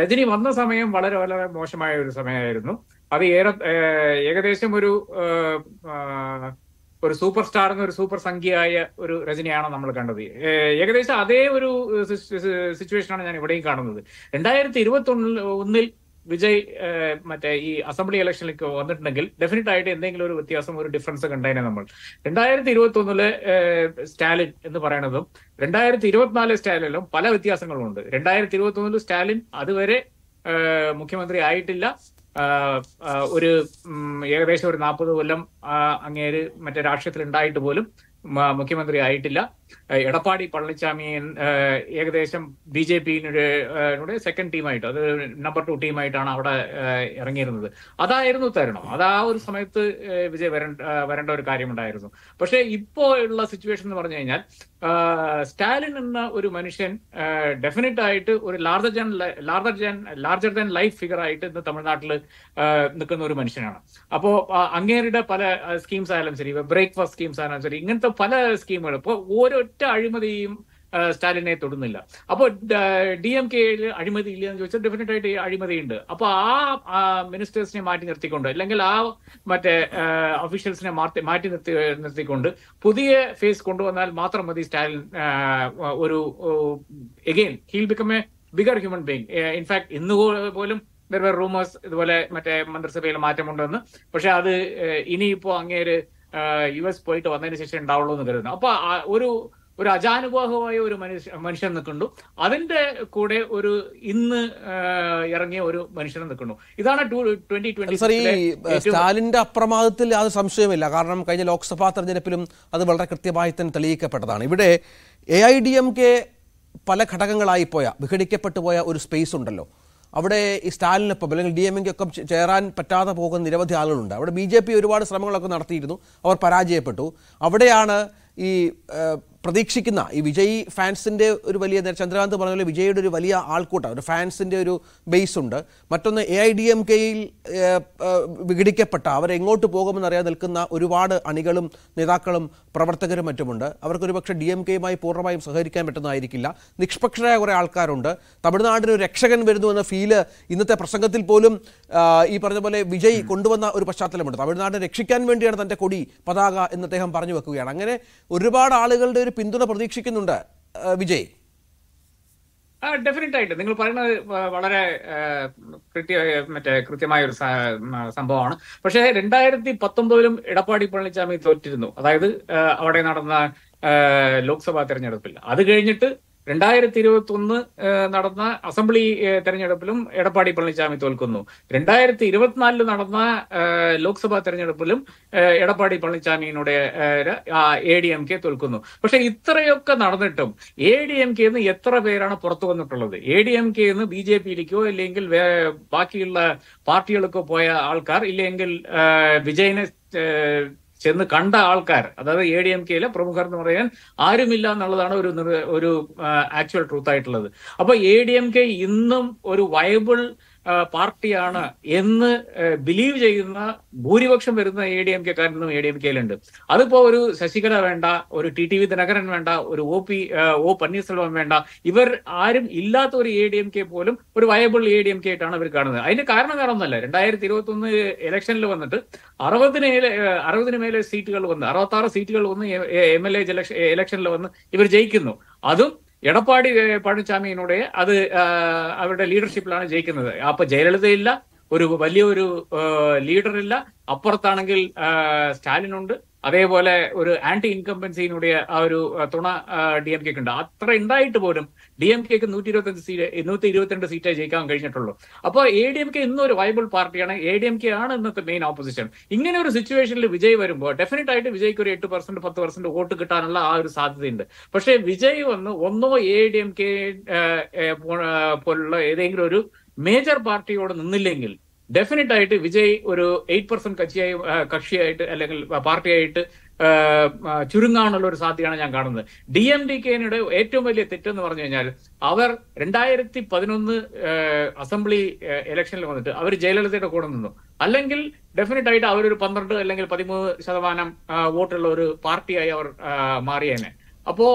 രജനി വന്ന സമയം വളരെ വളരെ മോശമായ ഒരു സമയമായിരുന്നു അത് ഏറെ ഏകദേശം ഒരു ഒരു സൂപ്പർ സ്റ്റാർ എന്ന ഒരു സൂപ്പർ സംഖ്യയായ ഒരു രചനയാണ് നമ്മൾ കണ്ടത് ഏകദേശം അതേ ഒരു സിറ്റുവേഷനാണ് ഞാൻ ഇവിടെയും കാണുന്നത് രണ്ടായിരത്തി ഇരുപത്തി ഒന്നിൽ വിജയ് മറ്റേ ഈ അസംബ്ലി ഇലക്ഷനിലേക്ക് വന്നിട്ടുണ്ടെങ്കിൽ ഡെഫിനറ്റ് ആയിട്ട് എന്തെങ്കിലും ഒരു വ്യത്യാസം ഒരു ഡിഫറൻസ് കണ്ടേനെ നമ്മൾ രണ്ടായിരത്തി ഇരുപത്തി ഒന്നില് സ്റ്റാലിൻ എന്ന് പറയുന്നതും രണ്ടായിരത്തി ഇരുപത്തിനാല് സ്റ്റാലിനിലും പല വ്യത്യാസങ്ങളുമുണ്ട് രണ്ടായിരത്തി ഇരുപത്തി ഒന്നില് സ്റ്റാലിൻ അതുവരെ മുഖ്യമന്ത്രി ആയിട്ടില്ല ഒരു ഏകദേശം ഒരു നാൽപ്പത് കൊല്ലം അങ്ങേര് മറ്റേ രാഷ്ട്രീയത്തിൽ ഉണ്ടായിട്ട് പോലും മുഖ്യമന്ത്രി ആയിട്ടില്ല എടപ്പാടി പളനിസ്വാമി ഏകദേശം ബി ജെ പിയുടെ സെക്കൻഡ് ടീമായിട്ട് അത് നമ്പർ ടു ടീമായിട്ടാണ് അവിടെ ഇറങ്ങിയിരുന്നത് അതായിരുന്നു തരണം അത് ആ ഒരു സമയത്ത് വിജയ് വരേണ്ട വരേണ്ട ഒരു കാര്യമുണ്ടായിരുന്നു പക്ഷേ ഇപ്പോ ഉള്ള സിറ്റുവേഷൻ എന്ന് പറഞ്ഞു കഴിഞ്ഞാൽ സ്റ്റാലിൻ എന്ന ഒരു മനുഷ്യൻ ഡെഫിനറ്റ് ആയിട്ട് ഒരു larger than larger than larger than life figure ആയിട്ട് ഇന്ന് തമിഴ്നാട്ടിൽ നിൽക്കുന്ന ഒരു മനുഷ്യനാണ് അപ്പോൾ അങ്ങേരുടെ പല സ്കീംസ് ആയാലും ശരി ബ്രേക്ക്ഫാസ്റ്റ് സ്കീംസ് ആയാലും ശരി ഇങ്ങനത്തെ പല സ്കീമുകൾ ഇപ്പോൾ ഓരോ അഴിമതിയും സ്റ്റാലിനെ തൊടുന്നില്ല അപ്പോൾ ഡി എം കെയിൽ അഴിമതി ഇല്ല എന്ന് ചോദിച്ചാൽ ഡെഫിനറ്റ് ആയിട്ട് അഴിമതിയുണ്ട് അപ്പോൾ ആ മിനിസ്റ്റേഴ്സിനെ മാറ്റി നിർത്തിക്കൊണ്ട് അല്ലെങ്കിൽ ആ മറ്റേ ഒഫീഷ്യൽസിനെ മാറ്റി മാറ്റി നിർത്തി നിർത്തിക്കൊണ്ട് പുതിയ ഫേസ് കൊണ്ടുവന്നാൽ മാത്രം മതി സ്റ്റാലിൻ ഒരു again he'll become a bigger human being in fact ഇന്ന് പോലും വെർ വെർ റൂമേഴ്സ് ഇതുപോലെ മറ്റേ മന്ത്രിസഭയിൽ മാറ്റമുണ്ടെന്ന് പക്ഷെ അത് ഇനിയിപ്പോ അങ്ങേര് യു എസ് പോയിട്ട് വന്നതിന് ശേഷം ഉണ്ടാവുള്ളൂ എന്ന് കരുതുന്നു അപ്പൊ ഒരു ഒരു അജാനുഭാവമായ ഒരു മനുഷ്യ മനുഷ്യൻ നിൽക്കുന്നു അതിന്റെ കൂടെ ഒരു ഇന്ന് ഇറങ്ങിയ ഒരു മനുഷ്യൻ നിൽക്കുന്നു ഇതാണ് ട്വന്റി ട്വന്റി സ്റ്റാലിന്റെ അപ്രമാദത്തിൽ അത് സംശയമില്ല കാരണം കഴിഞ്ഞ ലോക്സഭാ തെരഞ്ഞെടുപ്പിലും അത് വളരെ കൃത്യമായി തന്നെ തെളിയിക്കപ്പെട്ടതാണ് ഇവിടെ A I D M K പല ഘടകങ്ങളായി പോയ വിഘടിക്കപ്പെട്ടു പോയ ഒരു സ്പേസ് ഉണ്ടല്ലോ അവിടെ ഈ സ്റ്റാലിനൊപ്പം അല്ലെങ്കിൽ ഡി എം ഒക്കെ ചേരാൻ പറ്റാതെ പോകുന്ന നിരവധി ആളുകളുണ്ട് അവിടെ ബി ജെ പി ഒരുപാട് ശ്രമങ്ങളൊക്കെ നടത്തിയിരുന്നു അവർ പരാജയപ്പെട്ടു അവിടെയാണ് ഈ പ്രതീക്ഷിക്കുന്ന ഈ വിജയ് ഫാൻസിൻ്റെ ഒരു വലിയ ചന്ദ്രകാന്ത് പറഞ്ഞ പോലെ വിജയുടെ ഒരു വലിയ ആൾക്കൂട്ടം ഒരു ഫാൻസിൻ്റെ ഒരു ബേസ് ഉണ്ട് മറ്റൊന്ന് എ ഐ ഡി എം കെയിൽ വിഘടിക്കപ്പെട്ട അവരെങ്ങോട്ട് പോകുമെന്നറിയാൻ നിൽക്കുന്ന ഒരുപാട് അണികളും നേതാക്കളും പ്രവർത്തകരും മറ്റുമുണ്ട് അവർക്കൊരു പക്ഷേ ഡി എം കെയുമായി പൂർണ്ണമായും സഹകരിക്കാൻ പറ്റുന്നതായിരിക്കില്ല നിഷ്പക്ഷരായ കുറേ ആൾക്കാരുണ്ട് തമിഴ്നാടിന് ഒരു രക്ഷകൻ വരുന്നു എന്ന ഫീല് ഇന്നത്തെ പ്രസംഗത്തിൽ പോലും ഈ പറഞ്ഞ പോലെ വിജയ് കൊണ്ടുവന്ന ഒരു പശ്ചാത്തലമുണ്ട് തമിഴ്നാടിനെ രക്ഷിക്കാൻ വേണ്ടിയാണ് തൻ്റെ കൊടി പതാക എന്ന് അദ്ദേഹം പറഞ്ഞു വെക്കുകയാണ് അങ്ങനെ ഒരുപാട് ആളുകളുടെ ഒരു പിന്തുണ പ്രതീക്ഷിക്കുന്നുണ്ട് വിജയ് ആ ഡെഫിനറ്റ് ആയിട്ട് നിങ്ങൾ പറയുന്നത് വളരെ കൃത്യ മറ്റേ കൃത്യമായ ഒരു സംഭവമാണ് പക്ഷേ രണ്ടായിരത്തി പത്തൊമ്പതിലും എടപ്പാടി പളനിസ്വാമി തോറ്റിരുന്നു അതായത് അവിടെ നടന്ന ലോക്സഭാ തെരഞ്ഞെടുപ്പിൽ അത് കഴിഞ്ഞിട്ട് രണ്ടായിരത്തി ഇരുപത്തി ഒന്ന് നടന്ന അസംബ്ലി തെരഞ്ഞെടുപ്പിലും എടപ്പാടി പളനിസ്വാമി തോൽക്കുന്നു രണ്ടായിരത്തി ഇരുപത്തിനാലില് നടന്ന ലോക്സഭാ തെരഞ്ഞെടുപ്പിലും എടപ്പാടി പളനിസ്വാമിയുടെ എ ഡി എം കെ തോൽക്കുന്നു പക്ഷെ ഇത്രയൊക്കെ നടന്നിട്ടും എ ഡി എം എന്ന് എത്ര പേരാണ് പുറത്തു വന്നിട്ടുള്ളത് എ ഡി എം എന്ന് ബി ജെ പിയിലേക്കോ അല്ലെങ്കിൽ ബാക്കിയുള്ള പാർട്ടികൾക്കോ പോയ ആൾക്കാർ ഇല്ലെങ്കിൽ വിജയനെ ചെന്ന് കണ്ട ആൾക്കാർ അതായത് എ ഡി എം കെയിലെ പ്രമുഖർ എന്ന് പറയാൻ ആരുമില്ല എന്നുള്ളതാണ് ഒരു ഒരു ആക്ച്വൽ ട്രൂത്ത് ആയിട്ടുള്ളത് അപ്പൊ എ ഡി എം കെ ഇന്നും ഒരു വയബിൾ പാർട്ടിയാണ് എന്ന് ബിലീവ് ചെയ്യുന്ന ഭൂരിപക്ഷം വരുന്ന എ ഡി എം കെക്കാരനും എ ഡി എം കെയിലുണ്ട് അതിപ്പോ ഒരു ശശികല വേണ്ട ഒരു ടി ടി വി ദിനകരൻ വേണ്ട ഒരു ഒ പി ഒ പന്നീർസെൽവം വേണ്ട ഇവർ ആരും ഇല്ലാത്ത ഒരു എ ഡി എം കെ പോലും ഒരു viable A D M K ആയിട്ടാണ് അവർ കാണുന്നത് അതിന്റെ കാരണം വേറെ രണ്ടായിരത്തി ഇരുപത്തി ഒന്ന് ഇലക്ഷനിൽ വന്നിട്ട് അറുപതിന് അറുപതിന് മേലെ സീറ്റുകൾ വന്ന് അറുപത്തി ആറ് സീറ്റുകൾ വന്ന് എം എൽ എ ഇലക്ഷനിൽ വന്ന് ഇവർ ജയിക്കുന്നു അതും എടപ്പാടി പഴനിസ്വാമിയിലൂടെ അത് അവരുടെ ലീഡർഷിപ്പിലാണ് ജയിക്കുന്നത് അപ്പൊ ജയലളിതയില്ല ഒരു വലിയ ഒരു ലീഡറില്ല അപ്പുറത്താണെങ്കിൽ സ്റ്റാലിനുണ്ട് അതേപോലെ ഒരു ആന്റി ഇൻകംബൻസിയുടെ ആ ഒരു തുണ ഡി എം കെക്ക് ഉണ്ട് അത്ര ഉണ്ടായിട്ട് പോലും ഡി എം കെക്ക് നൂറ്റി ഇരുപത്തഞ്ച് സീറ്റ് നൂറ്റി ഇരുപത്തിരണ്ട് സീറ്റേ ജയിക്കാൻ കഴിഞ്ഞിട്ടുള്ളൂ അപ്പോൾ എ ഡി എം കെ ഇന്നും ഒരു വൈബിൾ പാർട്ടിയാണ് എ ഡി എം കെ ആണ് ഇന്നത്തെ മെയിൻ ഓപ്പോസിഷൻ ഇങ്ങനെ ഒരു സിറ്റുവേഷനിൽ വിജയ് വരുമ്പോൾ ഡെഫിനറ്റ് ആയിട്ട് വിജയ്ക്ക് ഒരു എട്ട് പെർസെന്റ് പത്ത് പെർസെന്റ് വോട്ട് കിട്ടാനുള്ള ആ ഒരു സാധ്യതയുണ്ട് പക്ഷേ വിജയ് വന്ന് ഒന്നോ എ ഡി എം കെ പോലുള്ള ഏതെങ്കിലും ഒരു മേജർ പാർട്ടിയോട് നിന്നില്ലെങ്കിൽ ഡെഫിനറ്റ് ആയിട്ട് വിജയ് ഒരു എയ്റ്റ് പെർസെന്റ് കക്ഷിയായി കക്ഷിയായിട്ട് അല്ലെങ്കിൽ പാർട്ടിയായിട്ട് ചുരുങ്ങാണുള്ള ഒരു സാധ്യതയാണ് ഞാൻ കാണുന്നത് ഡി എം ഡി കെയുടെ ഏറ്റവും വലിയ തെറ്റെന്ന് പറഞ്ഞു കഴിഞ്ഞാൽ അവർ രണ്ടായിരത്തി പതിനൊന്ന് അസംബ്ലി ഇലക്ഷനിൽ വന്നിട്ട് അവർ ജയലളിതയുടെ കൂടെ നിന്നു അല്ലെങ്കിൽ ഡെഫിനറ്റ് ആയിട്ട് അവരൊരു പന്ത്രണ്ട് അല്ലെങ്കിൽ പതിമൂന്ന് ശതമാനം വോട്ടുള്ള ഒരു പാർട്ടിയായി അവർ മാറിയേനെ അപ്പോ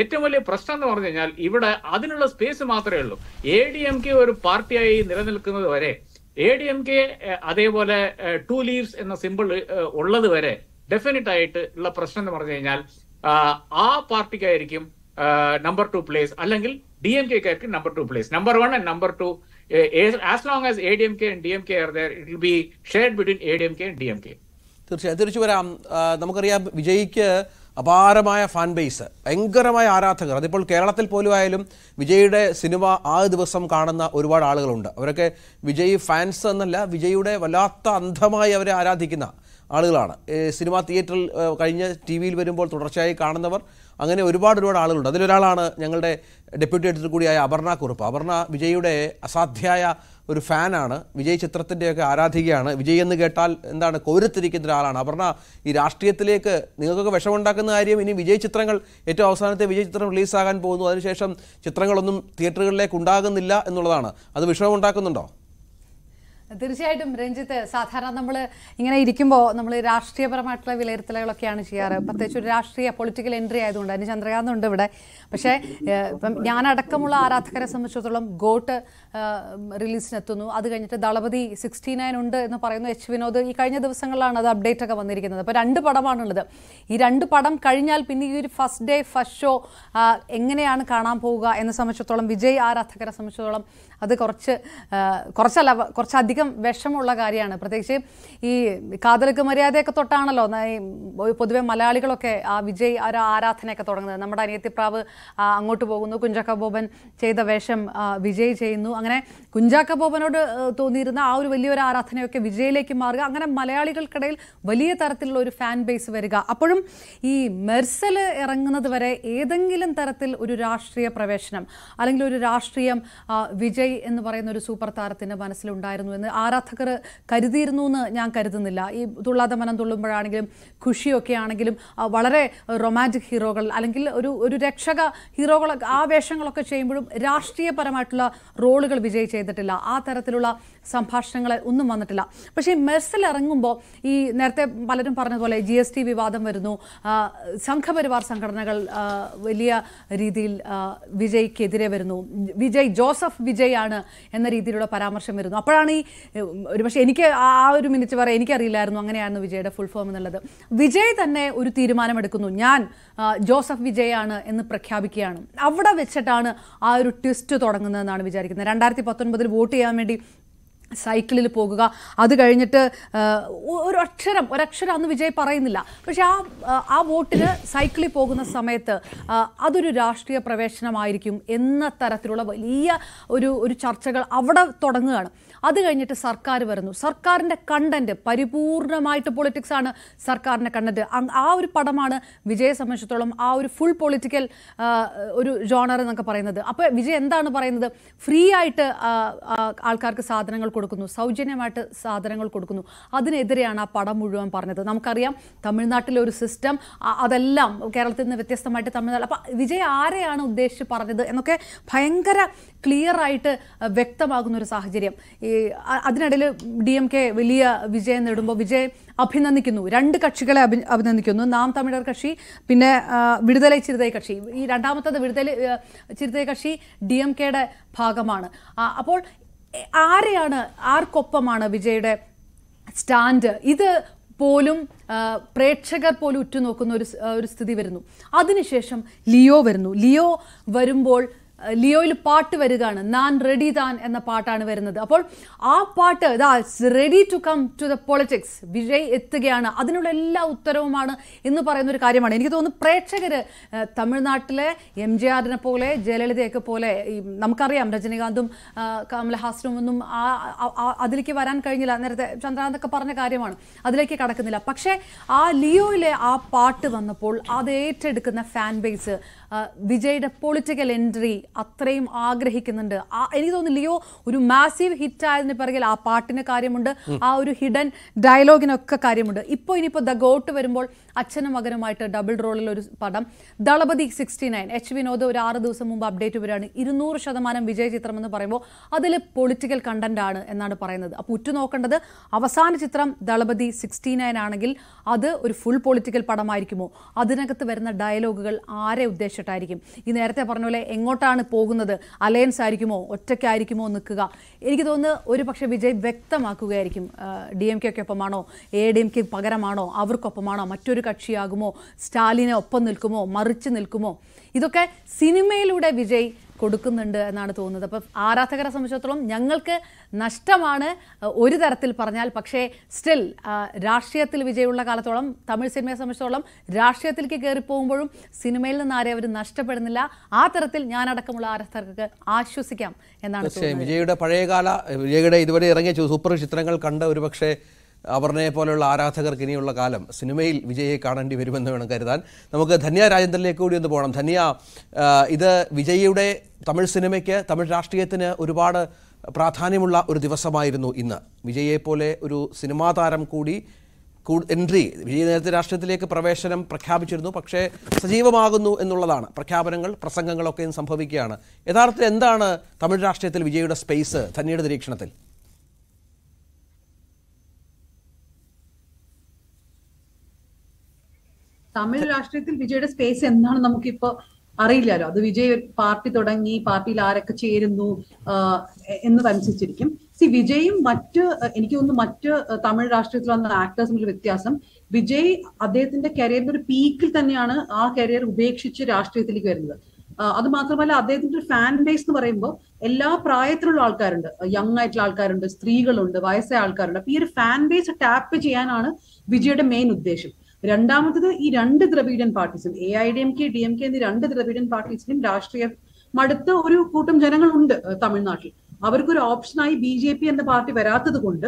ഏറ്റവും വലിയ പ്രശ്നം എന്ന് പറഞ്ഞു കഴിഞ്ഞാൽ ഇവിടെ അതിനുള്ള സ്പേസ് മാത്രമേ ഉള്ളൂ എ ഡി എം കെ ഒരു പാർട്ടിയായി നിലനിൽക്കുന്നത് വരെ എ ഡി എം കെ അതേപോലെ ടു ലീവ്സ് എന്ന സിമ്പിൾ ഉള്ളത് വരെ ഡെഫിനറ്റ് ആയിട്ട് ഉള്ള പ്രശ്നം എന്ന് പറഞ്ഞു കഴിഞ്ഞാൽ ആ പാർട്ടിക്കായിരിക്കും നമ്പർ ടു പ്ലേസ് അല്ലെങ്കിൽ ഡി എം കെക്കായിരിക്കും number two place number one and number two as long as A D M K and D M K or rather it be shared between A D M K and D M K തീർച്ചയായും തിരിച്ചു വരാം നമുക്കറിയാം വിജയിക്ക് അപാരമായ ഫാൻ ബേസ് ഭയങ്കരമായ ആരാധകർ അതിപ്പോൾ കേരളത്തിൽ പോലും ആയാലും വിജയുടെ സിനിമ ആ ദിവസം കാണുന്ന ഒരുപാട് ആളുകളുണ്ട് അവരൊക്കെ വിജയ് ഫാൻസ് എന്നല്ല വിജയുടെ വല്ലാത്ത അന്ധമായി അവരെ ആരാധിക്കുന്ന ആളുകളാണ് സിനിമാ തിയേറ്ററിൽ കഴിഞ്ഞ ടി വിയിൽ വരുമ്പോൾ തുടർച്ചയായി കാണുന്നവർ അങ്ങനെ ഒരുപാട് ഒരുപാട് ആളുകളുണ്ട് അതിലൊരാളാണ് ഞങ്ങളുടെ ഡെപ്യൂട്ടി എഡിറ്റർ കൂടിയായ അപർണ കുറുപ്പ് അപർണ വിജയുടെ അസാധ്യായ ഒരു ഫാനാണ് വിജയ് ചിത്രത്തിൻ്റെയൊക്കെ ആരാധികയാണ് വിജയ് എന്ന് കേട്ടാൽ എന്താണ് കോരുത്തിരിക്കുന്ന ഒരാളാണ് അപർണ ഈ രാഷ്ട്രീയത്തിലേക്ക് നിങ്ങൾക്കൊക്കെ വിഷമുണ്ടാക്കുന്ന കാര്യം ഇനി വിജയ് ചിത്രങ്ങൾ ഏറ്റവും അവസാനത്തെ വിജയ് ചിത്രം റിലീസാകാൻ പോകുന്നു അതിനുശേഷം ചിത്രങ്ങളൊന്നും തിയേറ്ററുകളിലേക്ക് ഉണ്ടാകുന്നില്ല എന്നുള്ളതാണ് അത് വിഷമമുണ്ടാക്കുന്നുണ്ടോ തീർച്ചയായിട്ടും രഞ്ജിത്ത് സാധാരണ നമ്മൾ ഇങ്ങനെ ഇരിക്കുമ്പോൾ നമ്മൾ രാഷ്ട്രീയപരമായിട്ടുള്ള വിലയിരുത്തലുകളൊക്കെയാണ് ചെയ്യാറ് പ്രത്യേകിച്ച് ഒരു രാഷ്ട്രീയ പൊളിറ്റിക്കൽ എൻട്രി ആയതുകൊണ്ട് അതിന് ചന്ദ്രകാന്തുണ്ട് ഇവിടെ പക്ഷേ ഇപ്പം ഞാനടക്കമുള്ള ആരാധകരെ സംബന്ധിച്ചിടത്തോളം ഗോട്ട് റിലീസിനെത്തുന്നു അത് കഴിഞ്ഞിട്ട് ദളപതി സിക്സ്റ്റി നയൻ ഉണ്ട് എന്ന് പറയുന്നു എച്ച് വിനോദ് ഈ കഴിഞ്ഞ ദിവസങ്ങളിലാണ് അത് അപ്ഡേറ്റ് ഒക്കെ വന്നിരിക്കുന്നത് അപ്പോൾ രണ്ട് പടമാണുള്ളത് ഈ രണ്ട് പടം കഴിഞ്ഞാൽ പിന്നെ ഈ ഒരു ഫസ്റ്റ് ഡേ ഫസ്റ്റ് ഷോ എങ്ങനെയാണ് കാണാൻ പോവുക എന്നെ സംബന്ധിച്ചിടത്തോളം വിജയ് ആരാധകരെ സംബന്ധിച്ചിടത്തോളം അത് കുറച്ച് കുറച്ചല്ല കുറച്ചധികം വിഷമുള്ള കാര്യമാണ് പ്രത്യേകിച്ച് ഈ കാതലക്ക് മര്യാദയൊക്കെ തൊട്ടാണല്ലോ പൊതുവെ മലയാളികളൊക്കെ ആ വിജയ് ആ ആരാധനയൊക്കെ തുടങ്ങുന്നത് നമ്മുടെ അനിയത്തിപ്രാവ് അങ്ങോട്ട് പോകുന്നു കുഞ്ചാക്ക ബോബൻ ചെയ്ത വേഷം വിജയ് ചെയ്യുന്നു അങ്ങനെ കുഞ്ചാക്ക ബോബനോട് തോന്നിയിരുന്ന ആ ഒരു വലിയൊരു ആരാധനയൊക്കെ വിജയിലേക്ക് മാറുക അങ്ങനെ മലയാളികൾക്കിടയിൽ വലിയ തരത്തിലുള്ള ഒരു ഫാൻ ബേസ് വരിക അപ്പോഴും ഈ മെർസൽ ഇറങ്ങുന്നത് വരെ ഏതെങ്കിലും തരത്തിൽ ഒരു രാഷ്ട്രീയ പ്രവേശനം അല്ലെങ്കിൽ ഒരു രാഷ്ട്രീയം വിജയ് മുംബൈ എന്ന് പറയുന്ന ഒരു സൂപ്പർ താരത്തിൻ്റെ മനസ്സിലുണ്ടായിരുന്നു എന്ന് ആരാധകർ കരുതിയിരുന്നു എന്ന് ഞാൻ കരുതുന്നില്ല ഈ തുള്ളാതെ മനം തുള്ളുമ്പോഴാണെങ്കിലും ഖുഷിയൊക്കെ ആണെങ്കിലും വളരെ റൊമാൻറ്റിക് ഹീറോകൾ അല്ലെങ്കിൽ ഒരു ഒരു രക്ഷക ഹീറോകൾ ആ വേഷങ്ങളൊക്കെ ചെയ്യുമ്പോഴും രാഷ്ട്രീയപരമായിട്ടുള്ള റോളുകൾ വിജയ് ചെയ്തിട്ടില്ല ആ തരത്തിലുള്ള സംഭാഷണങ്ങൾ ഒന്നും വന്നിട്ടില്ല പക്ഷേ മെസ്സിൽ ഇറങ്ങുമ്പോൾ ഈ നേരത്തെ പലരും പറഞ്ഞതുപോലെ ജി എസ് ടി വിവാദം വരുന്നു സംഘപരിവാർ സംഘടനകൾ വലിയ രീതിയിൽ വിജയ്ക്കെതിരെ വരുന്നു വിജയ് ജോസഫ് വിജയ് ശരിയാണ് എന്ന രീതിയിലുള്ള പരാമർശം വരുന്നു അപ്പോഴാണ് ഈ ഒരു പക്ഷേ എനിക്ക് ആ ഒരു മിനിറ്റ് പറയാം എനിക്കറിയില്ലായിരുന്നു അങ്ങനെയാണ് വിജയുടെ ഫുൾ ഫോം എന്നുള്ളത് വിജയ് തന്നെ ഒരു തീരുമാനമെടുക്കുന്നു ഞാൻ ജോസഫ് വിജയാണ് എന്ന് പ്രഖ്യാപിക്കുകയാണ് അവിടെ വെച്ചിട്ടാണ് ആ ഒരു ട്വിസ്റ്റ് തുടങ്ങുന്നതെന്നാണ് വിചാരിക്കുന്നത് രണ്ടായിരത്തി പത്തൊൻപതിൽ വോട്ട് ചെയ്യാൻ വേണ്ടി സൈക്കിളിൽ പോകുക അത് കഴിഞ്ഞിട്ട് ഒരു അക്ഷരം ഒരക്ഷരം അന്ന് വിജയ് പറയുന്നില്ല പക്ഷെ ആ ആ വോട്ടിന് സൈക്കിളിൽ പോകുന്ന സമയത്ത് അതൊരു രാഷ്ട്രീയ പ്രവേശനമായിരിക്കും എന്ന തരത്തിലുള്ള വലിയ ഒരു ഒരു ചർച്ചകൾ അവിടെ തുടങ്ങുകയാണ് അത് കഴിഞ്ഞിട്ട് സർക്കാർ വരുന്നു സർക്കാരിൻ്റെ കണ്ടന്റ് പരിപൂർണമായിട്ട് പൊളിറ്റിക്സ് ആണ് സർക്കാരിൻ്റെ കണ്ടന്റ് ആ ഒരു പടമാണ് വിജയെ സംബന്ധിച്ചിടത്തോളം ആ ഒരു ഫുൾ പൊളിറ്റിക്കൽ ഒരു ജോണർ എന്നൊക്കെ പറയുന്നത് അപ്പോൾ വിജയ് എന്താണ് പറയുന്നത് ഫ്രീ ആയിട്ട് ആൾക്കാർക്ക് സാധനങ്ങൾ കൊടുക്കുന്നു സൗജന്യമായിട്ട് സാധനങ്ങൾ കൊടുക്കുന്നു അതിനെതിരെയാണ് ആ പടം മുഴുവൻ പറഞ്ഞത് നമുക്കറിയാം തമിഴ്നാട്ടിലെ ഒരു സിസ്റ്റം അതെല്ലാം കേരളത്തിൽ നിന്ന് വ്യത്യസ്തമായിട്ട് തമിഴ്നാട് അപ്പോൾ വിജയ് ആരെയാണ് ഉദ്ദേശിച്ച് പറഞ്ഞത് എന്നൊക്കെ ഭയങ്കര ക്ലിയർ ആയിട്ട് വ്യക്തമാകുന്ന ഒരു സാഹചര്യം ഈ അതിനിടയിൽ ഡി എം കെ വലിയ വിജയം നേടുമ്പോൾ വിജയ് അഭിനന്ദിക്കുന്നു രണ്ട് കക്ഷികളെ അഭി അഭിനന്ദിക്കുന്നു നാം തമിഴർ കക്ഷി പിന്നെ വിടുതല ചിരുതൈ കക്ഷി ഈ രണ്ടാമത്തത് വിടുതല ചിരുതൈ കക്ഷി ഡി എം കെയുടെ ഭാഗമാണ് അപ്പോൾ ആരെയാണ് ആർക്കൊപ്പമാണ് വിജയുടെ സ്റ്റാൻഡ് ഇത് പോലും പ്രേക്ഷകർ പോലും ഉറ്റുനോക്കുന്ന ഒരു ഒരു സ്ഥിതി വരുന്നു അതിനുശേഷം ലിയോ വരുന്നു ലിയോ വരുമ്പോൾ ലിയോയിൽ പാട്ട് വരികയാണ് നാൻ റെഡി താൻ എന്ന പാട്ടാണ് വരുന്നത് അപ്പോൾ ആ പാട്ട് ദാ ready to come to the politics Vijay എത്തുകയാണ് അതിനുള്ള എല്ലാ ഉത്തരവുമാണ് എന്ന് പറയുന്ന ഒരു കാര്യമാണ് എനിക്ക് തോന്നുന്നു പ്രേക്ഷകർ തമിഴ്നാട്ടിലെ എം ജെ ആറിനെ പോലെ ജയലളിതയൊക്കെ പോലെ നമുക്കറിയാം രജനികാന്തും കമലഹാസനും ഒന്നും അതിലേക്ക് വരാൻ കഴിഞ്ഞില്ല നേരത്തെ ചന്ദ്രകാന്തൊക്കെ പറഞ്ഞ കാര്യമാണ് അതിലേക്ക് കടക്കുന്നില്ല പക്ഷേ ആ ലിയോയിലെ ആ പാട്ട് വന്നപ്പോൾ അത് ഏറ്റെടുക്കുന്ന ഫാൻ ബേസ് വിജയുടെ പൊളിറ്റിക്കൽ എൻട്രി അത്രയും ആഗ്രഹിക്കുന്നുണ്ട് എനിക്ക് തോന്നുന്നു ലിയോ ഒരു മാസീവ് ഹിറ്റ് ആയതിന് പിറകിൽ ആ പാട്ടിന് കാര്യമുണ്ട് ആ ഒരു ഹിഡൻ ഡയലോഗിനൊക്കെ കാര്യമുണ്ട് ഇപ്പോൾ ഇനിയിപ്പോൾ ദ ഗോട്ട് വരുമ്പോൾ അച്ഛനും മകനുമായിട്ട് ഡബിൾ റോളിൽ ഒരു പടം Thalapathy sixty nine H Vinoth ഒരു ആറ് ദിവസം മുമ്പ് അപ്ഡേറ്റ് വരികയാണ് ഇരുന്നൂറ് ശതമാനം വിജയ ചിത്രം എന്ന് പറയുമ്പോൾ അതിൽ പൊളിറ്റിക്കൽ കണ്ടന്റ് ആണ് എന്നാണ് പറയുന്നത് അപ്പോൾ ഉറ്റുനോക്കേണ്ടത് അവസാന ചിത്രം ദളപതി സിക്സ്റ്റി നയൻ ആണെങ്കിൽ അത് ഒരു ഫുൾ പൊളിറ്റിക്കൽ പടമായിരിക്കുമോ അതിനകത്ത് വരുന്ന ഡയലോഗുകൾ ആരെ ഉദ്ദേശിച്ചിട്ടായിരിക്കും ഈ നേരത്തെ പറഞ്ഞ പോലെ എങ്ങോട്ടാണ് പോകുന്നത് അലയൻസ് ആയിരിക്കുമോ ഒറ്റയ്ക്കായിരിക്കുമോ നിൽക്കുക എനിക്ക് തോന്നുന്നു ഒരു പക്ഷേ വിജയ് വ്യക്തമാക്കുകയായിരിക്കും ഡി എം ഒപ്പമാണോ എ ഡി എം കെ പകരമാണോ അവർക്കൊപ്പമാണോ മറ്റൊരു കക്ഷിയാകുമോ സ്റ്റാലിനെ ഒപ്പം നിൽക്കുമോ മറിച്ച് നിൽക്കുമോ ഇതൊക്കെ സിനിമയിലൂടെ വിജയ് കൊടുക്കുന്നുണ്ട് എന്നാണ് തോന്നുന്നത് അപ്പം ആരാധകരെ സംബന്ധിച്ചിടത്തോളം ഞങ്ങൾക്ക് നഷ്ടമാണ് ഒരു തരത്തിൽ പറഞ്ഞാൽ പക്ഷേ സ്റ്റിൽ രാഷ്ട്രീയത്തിൽ വിജയമുള്ള കാലത്തോളം തമിഴ് സിനിമയെ സംബന്ധിച്ചിടത്തോളം രാഷ്ട്രീയത്തിലേക്ക് കയറിപ്പോകുമ്പോഴും സിനിമയിൽ നിന്ന് ആരെയും അവർ നഷ്ടപ്പെടുന്നില്ല ആ തരത്തിൽ ഞാനടക്കമുള്ള ആരാധകർക്ക് ആശ്വസിക്കാം എന്നാണ് വിജയുടെ പഴയകാല വിജയുടെ ഇതുവരെ ഇറങ്ങിയ സൂപ്പർ ചിത്രങ്ങൾ കണ്ട ഒരു പക്ഷേ അപർണയെ പോലെയുള്ള ആരാധകർക്ക് ഇനിയുള്ള കാലം സിനിമയിൽ വിജയെ കാണേണ്ടി വരുമെന്ന് വേണം കരുതാൻ നമുക്ക് ധന്യ രാജേന്ദ്രനിലേക്ക് കൂടി ഒന്ന് പോകണം ധന്യ ഇത് വിജയിയുടെ തമിഴ് സിനിമയ്ക്ക് തമിഴ് രാഷ്ട്രീയത്തിന് ഒരുപാട് പ്രാധാന്യമുള്ള ഒരു ദിവസമായിരുന്നു ഇന്ന് വിജയെ പോലെ ഒരു സിനിമാ താരം കൂടി എൻട്രി വിജയ നേരത്തെ രാഷ്ട്രീയത്തിലേക്ക് പ്രവേശനം പ്രഖ്യാപിച്ചിരുന്നു പക്ഷേ സജീവമാകുന്നു എന്നുള്ളതാണ് പ്രഖ്യാപനങ്ങൾ പ്രസംഗങ്ങളൊക്കെയും സംഭവിക്കുകയാണ് യഥാർത്ഥത്തിൽ എന്താണ് തമിഴ് രാഷ്ട്രീയത്തിൽ വിജയുടെ സ്പേസ് ധന്യയുടെ നിരീക്ഷണത്തിൽ തമിഴ് രാഷ്ട്രീയത്തിൽ വിജയുടെ സ്പേസ് എന്താണ് നമുക്കിപ്പോ അറിയില്ലല്ലോ അത് വിജയ് പാർട്ടി തുടങ്ങി പാർട്ടിയിൽ ആരൊക്കെ ചേരുന്നു എന്നതനുസരിച്ചിരിക്കും സി വിജയും മറ്റ് എനിക്ക് തോന്നുന്നു മറ്റ് തമിഴ് രാഷ്ട്രീയത്തിൽ വന്ന ആക്ടേഴ്സ് വ്യത്യാസം വിജയ് അദ്ദേഹത്തിന്റെ കരിയറിന്റെ ഒരു പീക്കിൽ തന്നെയാണ് ആ കരിയർ ഉപേക്ഷിച്ച് രാഷ്ട്രീയത്തിലേക്ക് വരുന്നത് അത് മാത്രമല്ല അദ്ദേഹത്തിന്റെ ഒരു ഫാൻ ബേസ് എന്ന് പറയുമ്പോൾ എല്ലാ പ്രായത്തിലുള്ള ആൾക്കാരുണ്ട് യങ് ആയിട്ടുള്ള ആൾക്കാരുണ്ട് സ്ത്രീകളുണ്ട് വയസ്സായ ആൾക്കാരുണ്ട് അപ്പൊ ഈ ഒരു ഫാൻ ബേസ് ടാപ്പ് ചെയ്യാനാണ് വിജയുടെ മെയിൻ ഉദ്ദേശം രണ്ടാമത്തത് ഈ രണ്ട് ദ്രവീഡൻ പാർട്ടീസും A I D M K D M K എന്നീ രണ്ട് ദ്രവീഡൻ പാർട്ടീസിനും രാഷ്ട്രീയ മടുത്ത ഒരു കൂട്ടം ജനങ്ങളുണ്ട് തമിഴ്നാട്ടിൽ അവർക്കൊരു ഓപ്ഷനായി ബി ജെ പി എന്ന പാർട്ടി വരാത്തത് കൊണ്ട്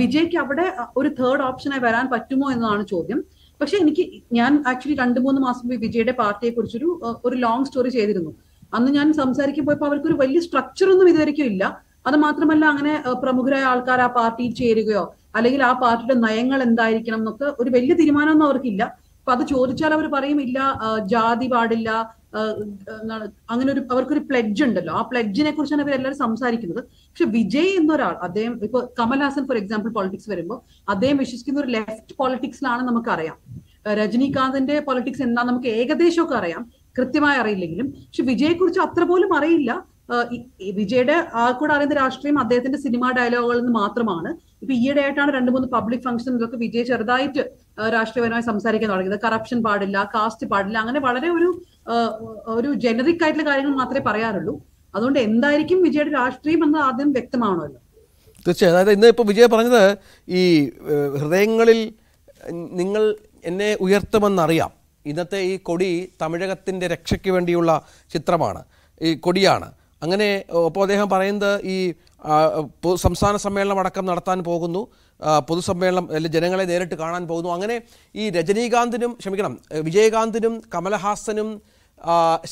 വിജയ്ക്ക് അവിടെ ഒരു തേർഡ് ഓപ്ഷനായി വരാൻ പറ്റുമോ എന്നതാണ് ചോദ്യം പക്ഷെ എനിക്ക് ഞാൻ ആക്ച്വലി രണ്ടു മൂന്ന് മാസം മുമ്പ് വിജയുടെ പാർട്ടിയെ കുറിച്ചൊരു ഒരു ലോങ് സ്റ്റോറി ചെയ്തിരുന്നു അന്ന് ഞാൻ സംസാരിക്കാൻ പോയപ്പോൾ അവർക്കൊരു വലിയ സ്ട്രക്ചർ ഒന്നും ഇതുവരെയ്ക്കും ഇല്ല അത് മാത്രമല്ല അങ്ങനെ പ്രമുഖരായ ആൾക്കാർ ആ പാർട്ടിയിൽ ചേരുകയോ അല്ലെങ്കിൽ ആ പാർട്ടിയുടെ നയങ്ങൾ എന്തായിരിക്കണം എന്നൊക്കെ ഒരു വലിയ തീരുമാനമൊന്നും അവർക്കില്ല അപ്പൊ അത് ചോദിച്ചാൽ അവർ പറയും ഇല്ല ജാതി പാടില്ല അങ്ങനെ ഒരു അവർക്കൊരു പ്ലെഡ്ജ് ഉണ്ടല്ലോ ആ പ്ലെഡ്ജിനെ കുറിച്ചാണ് ഇവർ എല്ലാവരും സംസാരിക്കുന്നത് പക്ഷെ വിജയ് എന്നൊരാൾ അദ്ദേഹം ഇപ്പൊ കമൽഹാസൻ ഫോർ എക്സാമ്പിൾ പൊളിറ്റിക്സ് വരുമ്പോൾ അദ്ദേഹം വിശ്വസിക്കുന്ന ഒരു ലെഫ്റ്റ് പൊളിറ്റിക്സിലാണ് നമുക്കറിയാം രജനീകാന്തിന്റെ പൊളിറ്റിക്സ് എന്താ നമുക്ക് ഏകദേശമൊക്കെ അറിയാം കൃത്യമായി അറിയില്ലെങ്കിലും പക്ഷെ വിജയെക്കുറിച്ച് അത്ര പോലും അറിയില്ല വിജയുടെ കൂടെ അറിയുന്ന രാഷ്ട്രീയം അദ്ദേഹത്തിന്റെ സിനിമാ ഡയലോഗുകളിൽ നിന്ന് മാത്രമാണ് ഇപ്പൊ ഈയിടെ ആയിട്ടാണ് രണ്ട് മൂന്ന് പബ്ലിക് ഫംഗ്ഷൻ ഇതൊക്കെ വിജയ് ചെറുതായിട്ട് രാഷ്ട്രീയപരമായി സംസാരിക്കാൻ തുടങ്ങിയത് കറപ്ഷൻ പാടില്ല കാസ്റ്റ് പാടില്ല അങ്ങനെ വളരെ ഒരു ഒരു ജനറിക് ആയിട്ടുള്ള കാര്യങ്ങൾ മാത്രമേ പറയാറുള്ളൂ അതുകൊണ്ട് എന്തായിരിക്കും വിജയുടെ രാഷ്ട്രീയം എന്ന് ആദ്യം വ്യക്തമാണല്ലോ തീർച്ചയായും അതായത് ഇന്ന് ഇപ്പോൾ വിജയ പറഞ്ഞത് ഈ ഹൃദയങ്ങളിൽ നിങ്ങൾ എന്നെ ഉയർത്തുമെന്നറിയാം ഇന്നത്തെ ഈ കൊടി തമിഴകത്തിൻ്റെ രക്ഷയ്ക്ക് വേണ്ടിയുള്ള ചിത്രമാണ് ഈ കൊടിയാണ് അങ്ങനെ ഇപ്പോൾ അദ്ദേഹം പറയുന്നത് ഈ സംസ്ഥാന സമ്മേളനം അടക്കം നടത്താൻ പോകുന്നു പൊതുസമ്മേളനം അല്ലെങ്കിൽ ജനങ്ങളെ നേരിട്ട് കാണാൻ പോകുന്നു അങ്ങനെ ഈ രജനീകാന്തിനും ക്ഷമിക്കണം വിജയകാന്തിനും കമലഹാസനും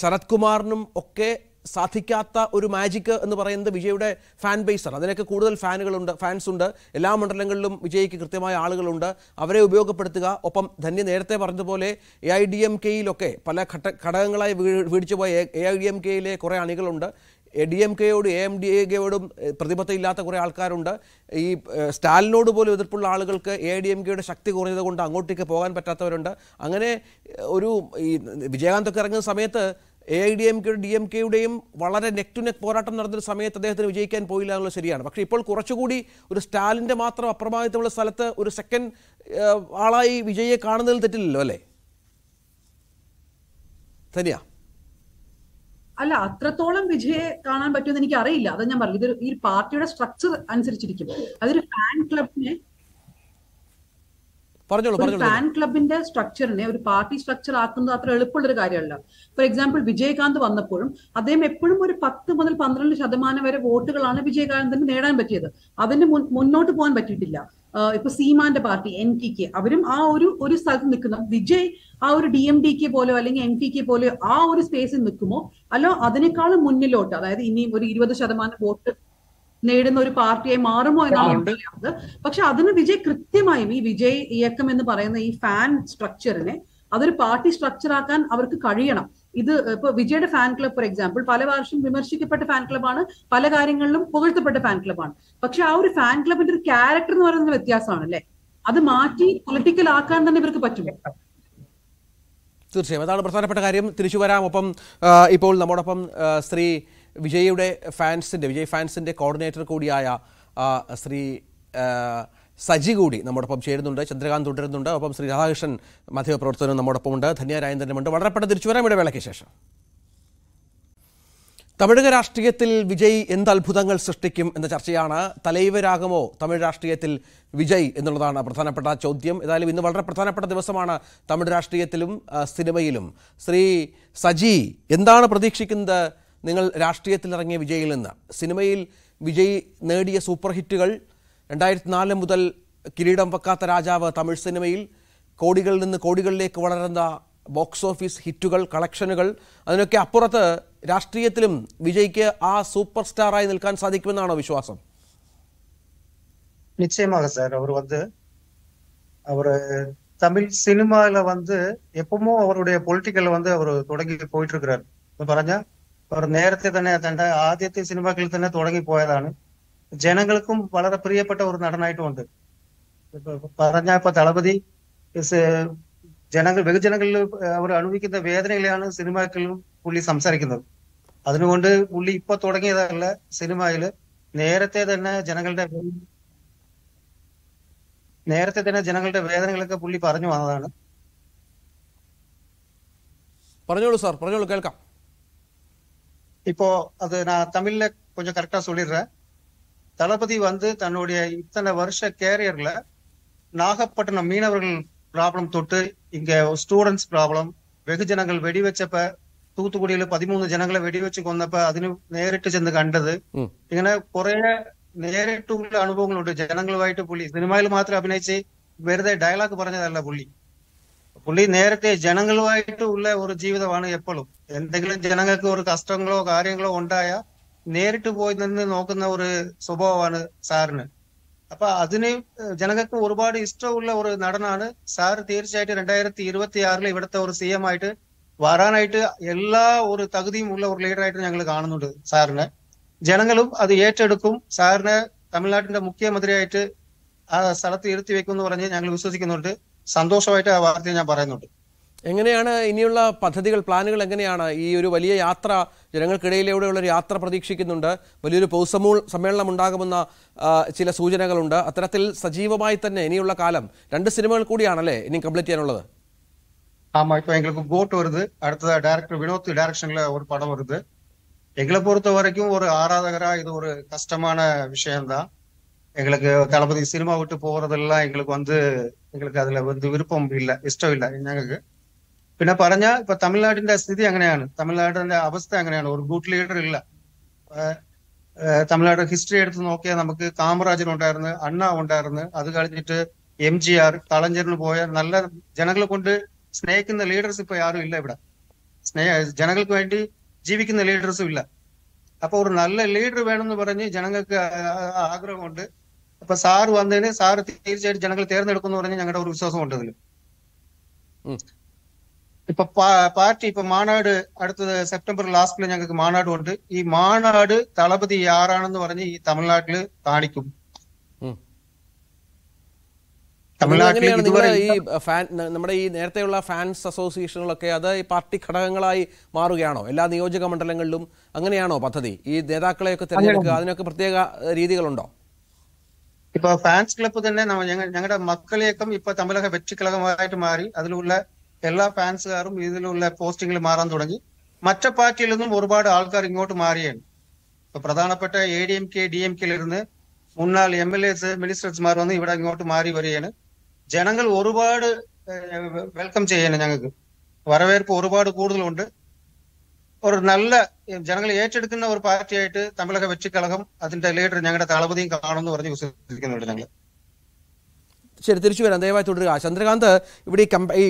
ശരത് കുമാറിനും ഒക്കെ സാധിക്കാത്ത ഒരു മാജിക് എന്ന് പറയുന്നത് വിജയുടെ ഫാൻ ബേസാണ് അതിനൊക്കെ കൂടുതൽ ഫാനുകളുണ്ട് ഫാൻസ് ഉണ്ട് എല്ലാ മണ്ഡലങ്ങളിലും വിജയ്ക്ക് കൃത്യമായ ആളുകളുണ്ട് അവരെ ഉപയോഗപ്പെടുത്തുക ഒപ്പം ധന്യ നേരത്തെ പറഞ്ഞതുപോലെ എ ഐ ഡി എം കെയിലൊക്കെ പല ഘട്ട ഘടകങ്ങളായി വീടിച്ചു പോയ എ ഐ ഡി എം കെയിലെ കുറേ അണികളുണ്ട് ഡി എം കെയോട് എ എം ഡി കെയോടും പ്രതിബദ്ധയില്ലാത്ത കുറേ ആൾക്കാരുണ്ട് ഈ സ്റ്റാലിനോട് പോലും എതിർപ്പുള്ള ആളുകൾക്ക് എ ഡി എം കെയുടെ ശക്തി കുറഞ്ഞത് കൊണ്ട് അങ്ങോട്ടേക്ക് പോകാൻ പറ്റാത്തവരുണ്ട് അങ്ങനെ ഒരു ഈ വിജയകാന്തൊക്കെ ഇറങ്ങുന്ന സമയത്ത് എ ഐ ഡി എം കെയുടെ ഡി എം കെയുടെയും വളരെ നെക് ടു നെക് പോരാട്ടം നടന്നൊരു സമയത്ത് അദ്ദേഹത്തിന് വിജയിക്കാൻ പോയില്ല എന്നുള്ളത് ശരിയാണ് പക്ഷേ ഇപ്പോൾ കുറച്ചുകൂടി ഒരു സ്റ്റാലിൻ്റെ മാത്രം അപ്രമാദിത്തമുള്ള സ്ഥലത്ത് ഒരു സെക്കൻഡ് ആളായി വിജയിയെ കാണുന്നതിൽ തെറ്റില്ലല്ലോ അല്ലേ ശരിയാണ് അല്ല അത്രത്തോളം വിജയെ കാണാൻ പറ്റുമെന്ന് എനിക്ക് അറിയില്ല അതാ ഞാൻ പറഞ്ഞു ഇത് ഈ പാർട്ടിയുടെ സ്ട്രക്ചർ അനുസരിച്ചിരിക്കും അതൊരു ഫാൻ ക്ലബിനെ ഫാൻ ക്ലബിന്റെ സ്ട്രക്ചറിനെ ഒരു പാർട്ടി സ്ട്രക്ചർ ആക്കുന്നത് അത്ര എളുപ്പമുള്ള ഒരു കാര്യമല്ല ഫോർ എക്സാമ്പിൾ വിജയകാന്ത് വന്നപ്പോഴും അദ്ദേഹം എപ്പോഴും ഒരു പത്ത് മുതൽ പന്ത്രണ്ട് ശതമാനം വരെ വോട്ടുകളാണ് വിജയകാന്തിന് നേടാൻ പറ്റിയത് അതിന് മുന്നോട്ട് പോകാൻ പറ്റിയിട്ടില്ല ഇപ്പൊ സീമാന്റെ പാർട്ടി എൻ ടി കെ അവരും ആ ഒരു ഒരു സ്ഥലത്ത് നിൽക്കുന്ന വിജയ് ആ ഒരു ഡി എം ഡി കെ പോലെയോ അല്ലെങ്കിൽ എം ടി കെ പോലെയോ ആ ഒരു സ്പേസിൽ നിൽക്കുമോ അല്ലോ അതിനേക്കാളും മുന്നിലോട്ട് അതായത് ഇനിയും ഒരു ഇരുപത് ശതമാനം വോട്ട് നേടുന്ന ഒരു പാർട്ടിയായി മാറുമോ എന്നാണ് പറയുന്നത് പക്ഷെ അതിന് വിജയ് കൃത്യമായും ഈ വിജയ് ഇയക്കം എന്ന് പറയുന്ന ഈ ഫാൻ സ്ട്രക്ചറിനെ അതൊരു പാർട്ടി സ്ട്രക്ചർ ആക്കാൻ അവർക്ക് കഴിയണം ഇത് ഇപ്പൊ വിജയുടെ ഫാൻ ക്ലബ് ഫോർ എക്സാമ്പിൾ പല വർഷം വിമർശിക്കപ്പെട്ട ഫാൻ ക്ലബ്ബാണ് പല കാര്യങ്ങളിലും പുകഴ്ത്തപ്പെട്ട ഫാൻ ക്ലബ്ബാണ് പക്ഷെ ആ ഒരു ഫാൻ ക്ലബിന്റെ ഒരു ക്യാരക്ടർ എന്ന് പറയുന്നത് വ്യത്യാസമാണ് അല്ലെ അത് മാറ്റി പൊളിറ്റിക്കൽ ആക്കാൻ തന്നെ ഇവർക്ക് പറ്റും തീർച്ചയായും അതാണ് പ്രധാനപ്പെട്ട കാര്യം തിരിച്ചു വരാം ഒപ്പം ഇപ്പോൾ നമ്മോടൊപ്പം ശ്രീ വിജയുടെ ഫാൻസിന്റെ വിജയ് ഫാൻസിന്റെ കോർഡിനേറ്റർ കൂടിയായ ശ്രീ സജി കൂടി നമ്മോടൊപ്പം ചേരുന്നുണ്ട് ചന്ദ്രകാന്ത് തുടരുന്നുണ്ട് ഒപ്പം ശ്രീ രാധാകൃഷ്ണൻ മാധ്യമപ്രവർത്തകനും ഉണ്ട് ധന്യരായന്ദ്രനുമുണ്ട് വളരെ പെട്ടെന്ന് തിരിച്ചു വരാം വേളയ്ക്ക് ശേഷം തമിഴക രാഷ്ട്രീയത്തിൽ വിജയ് എന്ത് അത്ഭുതങ്ങൾ സൃഷ്ടിക്കും എന്ന ചർച്ചയാണ് തലൈവരാകുമോ തമിഴ് രാഷ്ട്രീയത്തിൽ വിജയ് എന്നുള്ളതാണ് പ്രധാനപ്പെട്ട ചോദ്യം ഏതായാലും ഇന്ന് വളരെ പ്രധാനപ്പെട്ട ദിവസമാണ് തമിഴ് രാഷ്ട്രീയത്തിലും സിനിമയിലും ശ്രീ സജി എന്താണ് പ്രതീക്ഷിക്കുന്നത് നിങ്ങൾ രാഷ്ട്രീയത്തിൽ ഇറങ്ങിയ വിജയിൽ നിന്ന് സിനിമയിൽ വിജയ് നേടിയ സൂപ്പർ ഹിറ്റുകൾ രണ്ടായിരത്തി നാല് മുതൽ കിരീടം വെക്കാത്ത രാജാവ് തമിഴ് സിനിമയിൽ കോടികളിൽ നിന്ന് കോടികളിലേക്ക് വളരുന്ന ബോക്സ് ഓഫീസ് ഹിറ്റുകൾ കളക്ഷനുകൾ അതിനൊക്കെ അപ്പുറത്ത് രാഷ്ട്രീയത്തിലും വിജയ്ക്ക് ആ സൂപ്പർ സ്റ്റാറായി നിൽക്കാൻ സാധിക്കുമെന്നാണോ വിശ്വാസം நிச்சயமாக சார் அவர் வந்து அவர் தமிழ் சினிமாவில் வந்து எப்பவுமோ அவருடைய പൊളിറ്റിക്കൽ வந்து அவர் തുടങ്ങി പോയിട്ടിരിക്കാർ എന്ന് പറഞ്ഞാൽ അവർ നേരത്തെ തന്നെ തന്റെ ആദ്യത്തെ സിനിമകളിൽ തന്നെ തുടങ്ങി പോയതാണ് ജനങ്ങൾക്കും വളരെ പ്രിയപ്പെട്ട ഒരു നടനായിട്ടുമുണ്ട് പറഞ്ഞ ഇപ്പൊ തളപതി ജനങ്ങൾ ബഹുജനങ്ങളിൽ അവർ അണുവിക്കുന്ന വേദനകളെയാണ് സിനിമകളിലും പുള്ളി സംസാരിക്കുന്നത് അതിനുകൊണ്ട് പുള്ളി ഇപ്പൊ തുടങ്ങിയതല്ല സിനിമയിൽ നേരത്തെ തന്നെ ജനങ്ങളുടെ നേരത്തെ തന്നെ ജനങ്ങളുടെ വേദനകളൊക്കെ പുള്ളി പറഞ്ഞു വന്നതാണ് പറഞ്ഞോളൂ സാർ പറഞ്ഞോളൂ കേൾക്കാം ഇപ്പോ അത് തമിഴിലെ കൊഞ്ചം കറക്റ്റാ கரெக்டா தளபதி வந்து தன்னுடைய இத்தனை வருஷ கேரியர்ல நாகப்பட்டினம் மீனவர்கள் ப்ராப்ளம் தொட்டு இங்க ஸ்டூடெண்ட்ஸ் ப்ராப்ளம் வெகுஜனங்கள் வெடி വെച്ചപ്പോ തൂത്തുകുടിയിൽ പതിമൂന്ന് ജനങ്ങളെ വെടിവെച്ച് കൊന്നപ്പോ അതിന് നേരിട്ട് ചെന്ന് കണ്ടത് ഇങ്ങനെ കുറെ നേരിട്ടുള്ള അനുഭവങ്ങളുണ്ട് ജനങ്ങളുമായിട്ട് പുള്ളി സിനിമയിൽ മാത്രം അഭിനയിച്ച് വെറുതെ ഡയലോഗ് പറഞ്ഞതല്ല പുള്ളി പുള്ളി നേരത്തെ ജനങ്ങളുമായിട്ട് ഉള്ള ഒരു ജീവിതമാണ് എപ്പോഴും എന്തെങ്കിലും ജനങ്ങൾക്ക് ഒരു കഷ്ടങ്ങളോ കാര്യങ്ങളോ ഉണ്ടായ നേരിട്ട് പോയി നിന്ന് നോക്കുന്ന ഒരു സ്വഭാവമാണ് സാറിന് അപ്പൊ അതിന് ജനങ്ങൾക്ക് ഒരുപാട് ഇഷ്ടമുള്ള ഒരു നടനാണ് സാർ തീർച്ചയായിട്ടും രണ്ടായിരത്തി ഇരുപത്തി ആറിൽ ഇവിടുത്തെ ഒരു സി എം ആയിട്ട് വരാനായിട്ട് എല്ലാ ഒരു തകുതിയും ഉള്ള ഒരു ലീഡറായിട്ട് ഞങ്ങൾ കാണുന്നുണ്ട് സാറിനെ ജനങ്ങളും അത് ഏറ്റെടുക്കും സാറിനെ തമിഴ്നാട്ടിന്റെ മുഖ്യമന്ത്രിയായിട്ട് ആ സ്ഥലത്ത് ഇരുത്തി വെക്കും എന്ന് പറഞ്ഞ് ഞങ്ങൾ വിശ്വസിക്കുന്നുണ്ട് സന്തോഷമായിട്ട് ആ വാർത്തയെ ഞാൻ പറയുന്നുണ്ട് എങ്ങനെയാണ് ഇനിയുള്ള പദ്ധതികൾ പ്ലാനുകൾ എങ്ങനെയാണ് ഈ ഒരു വലിയ യാത്ര ജനങ്ങൾക്കിടയിലൂടെയുള്ള ഒരു യാത്ര പ്രതീക്ഷിക്കുന്നുണ്ട് വലിയൊരു പൗസമൂൾ സമ്മേളനം ഉണ്ടാകുമെന്ന ചില സൂചനകളുണ്ട് അത്തരത്തിൽ സജീവമായി തന്നെ ഇനിയുള്ള കാലം രണ്ട് സിനിമകൾ കൂടിയാണല്ലേ ഇനി കംപ്ലീറ്റ് ചെയ്യാനുള്ളത് ஆமா இப்ப எங்களுக்கு போட் வருது அடுத்ததா டைரக்டர் வினோத் டைரக்ஷன்ல ஒரு படம் வருது எங்களை பொறுத்த வரைக்கும் ஒரு ஆராதகரா இது ஒரு கஷ்டமான விஷயம்தான் எங்களுக்கு தளபதி சினிமா விட்டு போறதெல்லாம் எங்களுக்கு வந்து எங்களுக்கு அதுல வந்து விருப்பம் இல்லை இஷ்டம் இல்லை எங்களுக்கு പിന്നെ പറഞ്ഞ ഇപ്പൊ തമിഴ്നാടിന്റെ സ്ഥിതി അങ്ങനെയാണ് തമിഴ്നാടിന്റെ അവസ്ഥ അങ്ങനെയാണ് ഒരു ഗുഡ് ലീഡർ ഇല്ല തമിഴ്നാട് ഹിസ്റ്ററി എടുത്ത് നോക്കിയാൽ നമുക്ക് കാമറാജൻ ഉണ്ടായിരുന്നു അണ്ണ ഉണ്ടായിരുന്നു അത് കഴിഞ്ഞിട്ട് എം ജി ആർ കളഞ്ചറിന് പോയ നല്ല ജനങ്ങളെ കൊണ്ട് സ്നേഹിക്കുന്ന ലീഡേഴ്സ് ഇപ്പൊ ആരും ഇല്ല ഇവിടെ സ്നേഹ ജനങ്ങൾക്ക് വേണ്ടി ജീവിക്കുന്ന ലീഡേഴ്സും ഇല്ല അപ്പൊ ഒരു നല്ല ലീഡർ വേണമെന്ന് പറഞ്ഞ് ജനങ്ങൾക്ക് ആഗ്രഹമുണ്ട് അപ്പൊ സാറ് വന്നതിന് സാറ് തീർച്ചയായിട്ടും ജനങ്ങൾ തേർന്നെടുക്കും എന്ന് പറഞ്ഞ് ഞങ്ങളുടെ ഒരു വിശ്വാസം ഉണ്ട് ഇപ്പൊ പാർട്ടി ഇപ്പൊ മാനാട് അടുത്തത് സെപ്റ്റംബർ ലാസ്റ്റിൽ ഞങ്ങൾക്ക് മാനാട് ഉണ്ട് ഈ മാനാട് തളപതി ആരാണെന്ന് പറഞ്ഞ് ഈ തമിഴ്നാട്ടില് കാണിക്കും ഈ ഫാൻ നമ്മുടെ ഈ നേരത്തെയുള്ള ഫാൻസ് അസോസിയേഷനുകളൊക്കെ അത് ഈ പാർട്ടി ഘടകങ്ങളായി മാറുകയാണോ എല്ലാ നിയോജക മണ്ഡലങ്ങളിലും അങ്ങനെയാണോ പദ്ധതി ഈ നേതാക്കളെയൊക്കെ തിരഞ്ഞെടുക്കുക അതിനൊക്കെ പ്രത്യേക രീതികളുണ്ടോ ഇപ്പൊ ഫാൻസ് ക്ലബ്ബ് തന്നെ ഞങ്ങളുടെ മക്കളെയൊക്കെ ഇപ്പൊ തമിഴക വെറ്റിക്കലകമായിട്ട് മാറി അതിലുള്ള എല്ലാ ഫാൻസുകാരും ഇതിലുള്ള പോസ്റ്റിങ്ങിൽ മാറാൻ തുടങ്ങി മറ്റു പാർട്ടിയിൽ നിന്നും ഒരുപാട് ആൾക്കാർ ഇങ്ങോട്ട് മാറിയാണ് ഇപ്പൊ പ്രധാനപ്പെട്ട A D M K D M ഇരുന്ന് മുന്നാൾ എം എൽ എസ് മിനിസ്റ്റേഴ്സ്മാർ വന്ന് ഇവിടെ ഇങ്ങോട്ട് മാറി വരികയാണ് ജനങ്ങൾ ഒരുപാട് വെൽക്കം ചെയ്യണം ഞങ്ങൾക്ക് വരവേൽപ്പ് ഒരുപാട് കൂടുതലുണ്ട് ഒരു നല്ല ജനങ്ങൾ ഏറ്റെടുക്കുന്ന ഒരു പാർട്ടിയായിട്ട് തമിഴക വെറ്റിക്കഴകം അതിന്റെ ലീഡർ ഞങ്ങളുടെ തളപതിയും കാണുമെന്ന് പറഞ്ഞ് വിശ്വസിക്കുന്നുണ്ട് ഞങ്ങൾ ശരി തിരിച്ചു വരാം ദയവായി തുടരുക ചന്ദ്രകാന്ത് ഇവിടെ ഈ കമ്പ ഈ